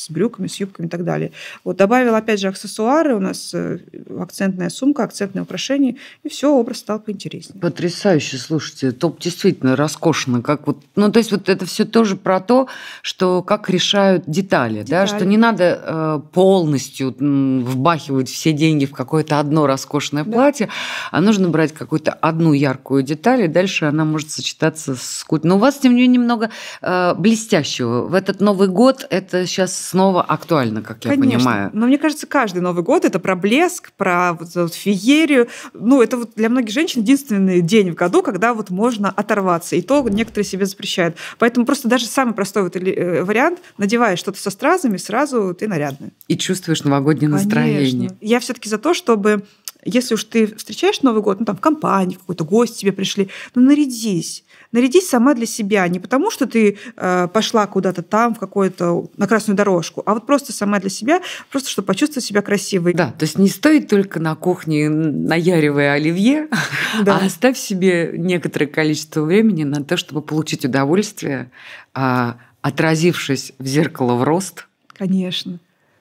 с брюками, с юбками и так далее. Вот добавил, опять же, аксессуары, у нас э, акцентная сумка, акцентные украшения и все, образ стал поинтереснее. Потрясающе, слушайте, топ действительно роскошно, как вот, ну, то есть вот это все тоже про то, что как решают детали, детали. да, что не надо э, полностью вбахивать все деньги в какое-то одно роскошное да. платье, а нужно брать какую-то одну яркую деталь, и дальше она может сочетаться с скучной. Но у вас, тем не менее, немного э, блестящего. В этот Новый год это сейчас снова актуально, как Конечно. я понимаю. Но мне кажется, каждый Новый год это про блеск, про вот, вот феерию. Ну, это вот для многих женщин единственный день в году, когда вот можно оторваться. И то некоторые себе запрещают. Поэтому просто даже самый простой вот э, вариант, надевая что-то со стразами, сразу ты нарядный. И чувствуешь новогоднее Конечно. настроение. Я все-таки за то, чтобы если уж ты встречаешь Новый год, ну там в компании, какой-то гость тебе пришли, ну нарядись нарядись сама для себя, не потому что ты э, пошла куда-то там, в какую-то, на красную дорожку, а вот просто сама для себя, просто чтобы почувствовать себя красивой. Да, то есть не стоит только на кухне наяривая оливье, <laughs> да. а оставь себе некоторое количество времени на то, чтобы получить удовольствие, а, отразившись в зеркало в рост. Конечно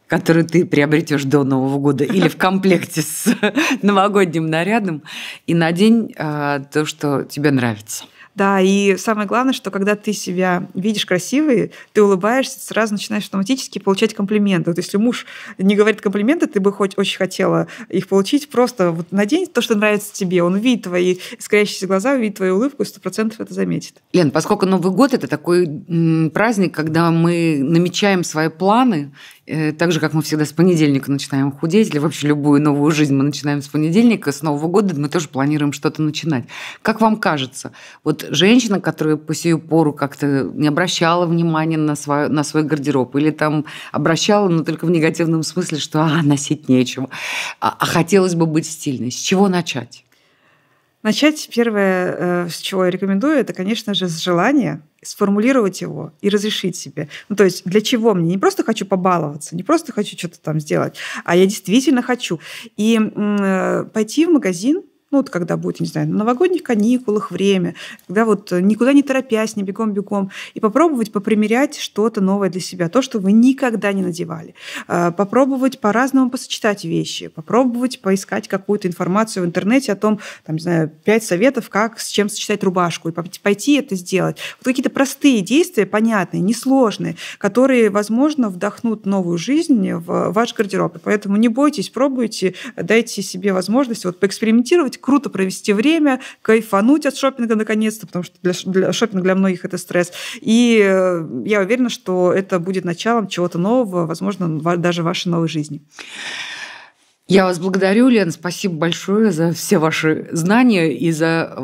который ты приобретешь до Нового года или в <laughs> комплекте с <laughs> новогодним нарядом, и надень а, то, что тебе нравится. Да, и самое главное, что когда ты себя видишь красивой, ты улыбаешься, сразу начинаешь автоматически получать комплименты. Вот если муж не говорит комплименты, ты бы хоть очень хотела их получить, просто вот надень то, что нравится тебе. Он увидит твои искрящиеся глаза, увидит твою улыбку сто процентов это заметит. Лен, поскольку Новый год – это такой праздник, когда мы намечаем свои планы, Э, так же, как мы всегда с понедельника начинаем худеть, или вообще любую новую жизнь мы начинаем с понедельника, с Нового года мы тоже планируем что-то начинать. Как вам кажется, вот женщина, которая по сию пору как-то не обращала внимания на свой, на свой гардероб, или там обращала, но только в негативном смысле, что а, носить нечего, а, а хотелось бы быть стильной, с чего начать? Начать первое, э, с чего я рекомендую, это, конечно же, с желания сформулировать его и разрешить себе. Ну, то есть для чего мне? Не просто хочу побаловаться, не просто хочу что-то там сделать, а я действительно хочу. И э, пойти в магазин ну вот когда будет, не знаю, на новогодних каникулах время, когда вот никуда не торопясь, не бегом-бегом, и попробовать попримерять что-то новое для себя, то, что вы никогда не надевали. А, попробовать по-разному посочетать вещи, попробовать поискать какую-то информацию в интернете о том, там, не знаю, пять советов, как с чем сочетать рубашку, и пойти это сделать. Вот какие-то простые действия, понятные, несложные, которые, возможно, вдохнут новую жизнь в ваш гардероб. И поэтому не бойтесь, пробуйте, дайте себе возможность вот поэкспериментировать, круто провести время, кайфануть от шопинга наконец-то, потому что для, для, шопинг для многих это стресс. И э, я уверена, что это будет началом чего-то нового, возможно, даже вашей новой жизни. Я вас благодарю, Лен, спасибо большое за все ваши знания и за,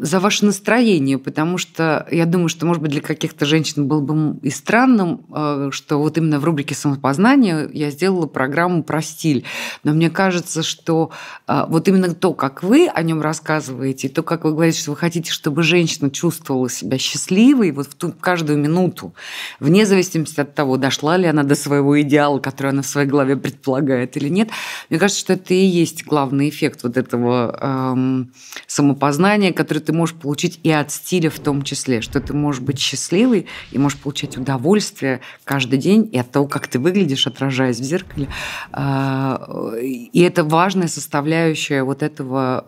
за ваше настроение, потому что я думаю, что, может быть, для каких-то женщин было бы и странным, э, что вот именно в рубрике самопознания я сделала программу про стиль. Но мне кажется, что э, вот именно то, как вы о нем рассказываете, то, как вы говорите, что вы хотите, чтобы женщина чувствовала себя счастливой вот в ту каждую минуту, вне зависимости от того, дошла ли она до своего идеала, который она в своей голове предполагает или нет, мне кажется, что это и есть главный эффект вот этого эм, самопознания, который ты можешь получить и от стиля в том числе, что ты можешь быть счастливой и можешь получать удовольствие каждый день и от того, как ты выглядишь, отражаясь в зеркале. Э, и это важная составляющая вот этого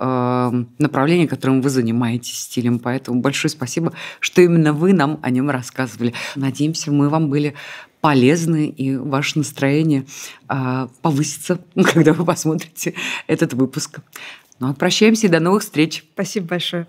э, направления, которым вы занимаетесь стилем. Поэтому большое спасибо, что именно вы нам о нем рассказывали. Надеемся, мы вам были полезны, и ваше настроение а, повысится, <laughs> когда вы посмотрите этот выпуск. Ну а прощаемся и до новых встреч. Спасибо большое.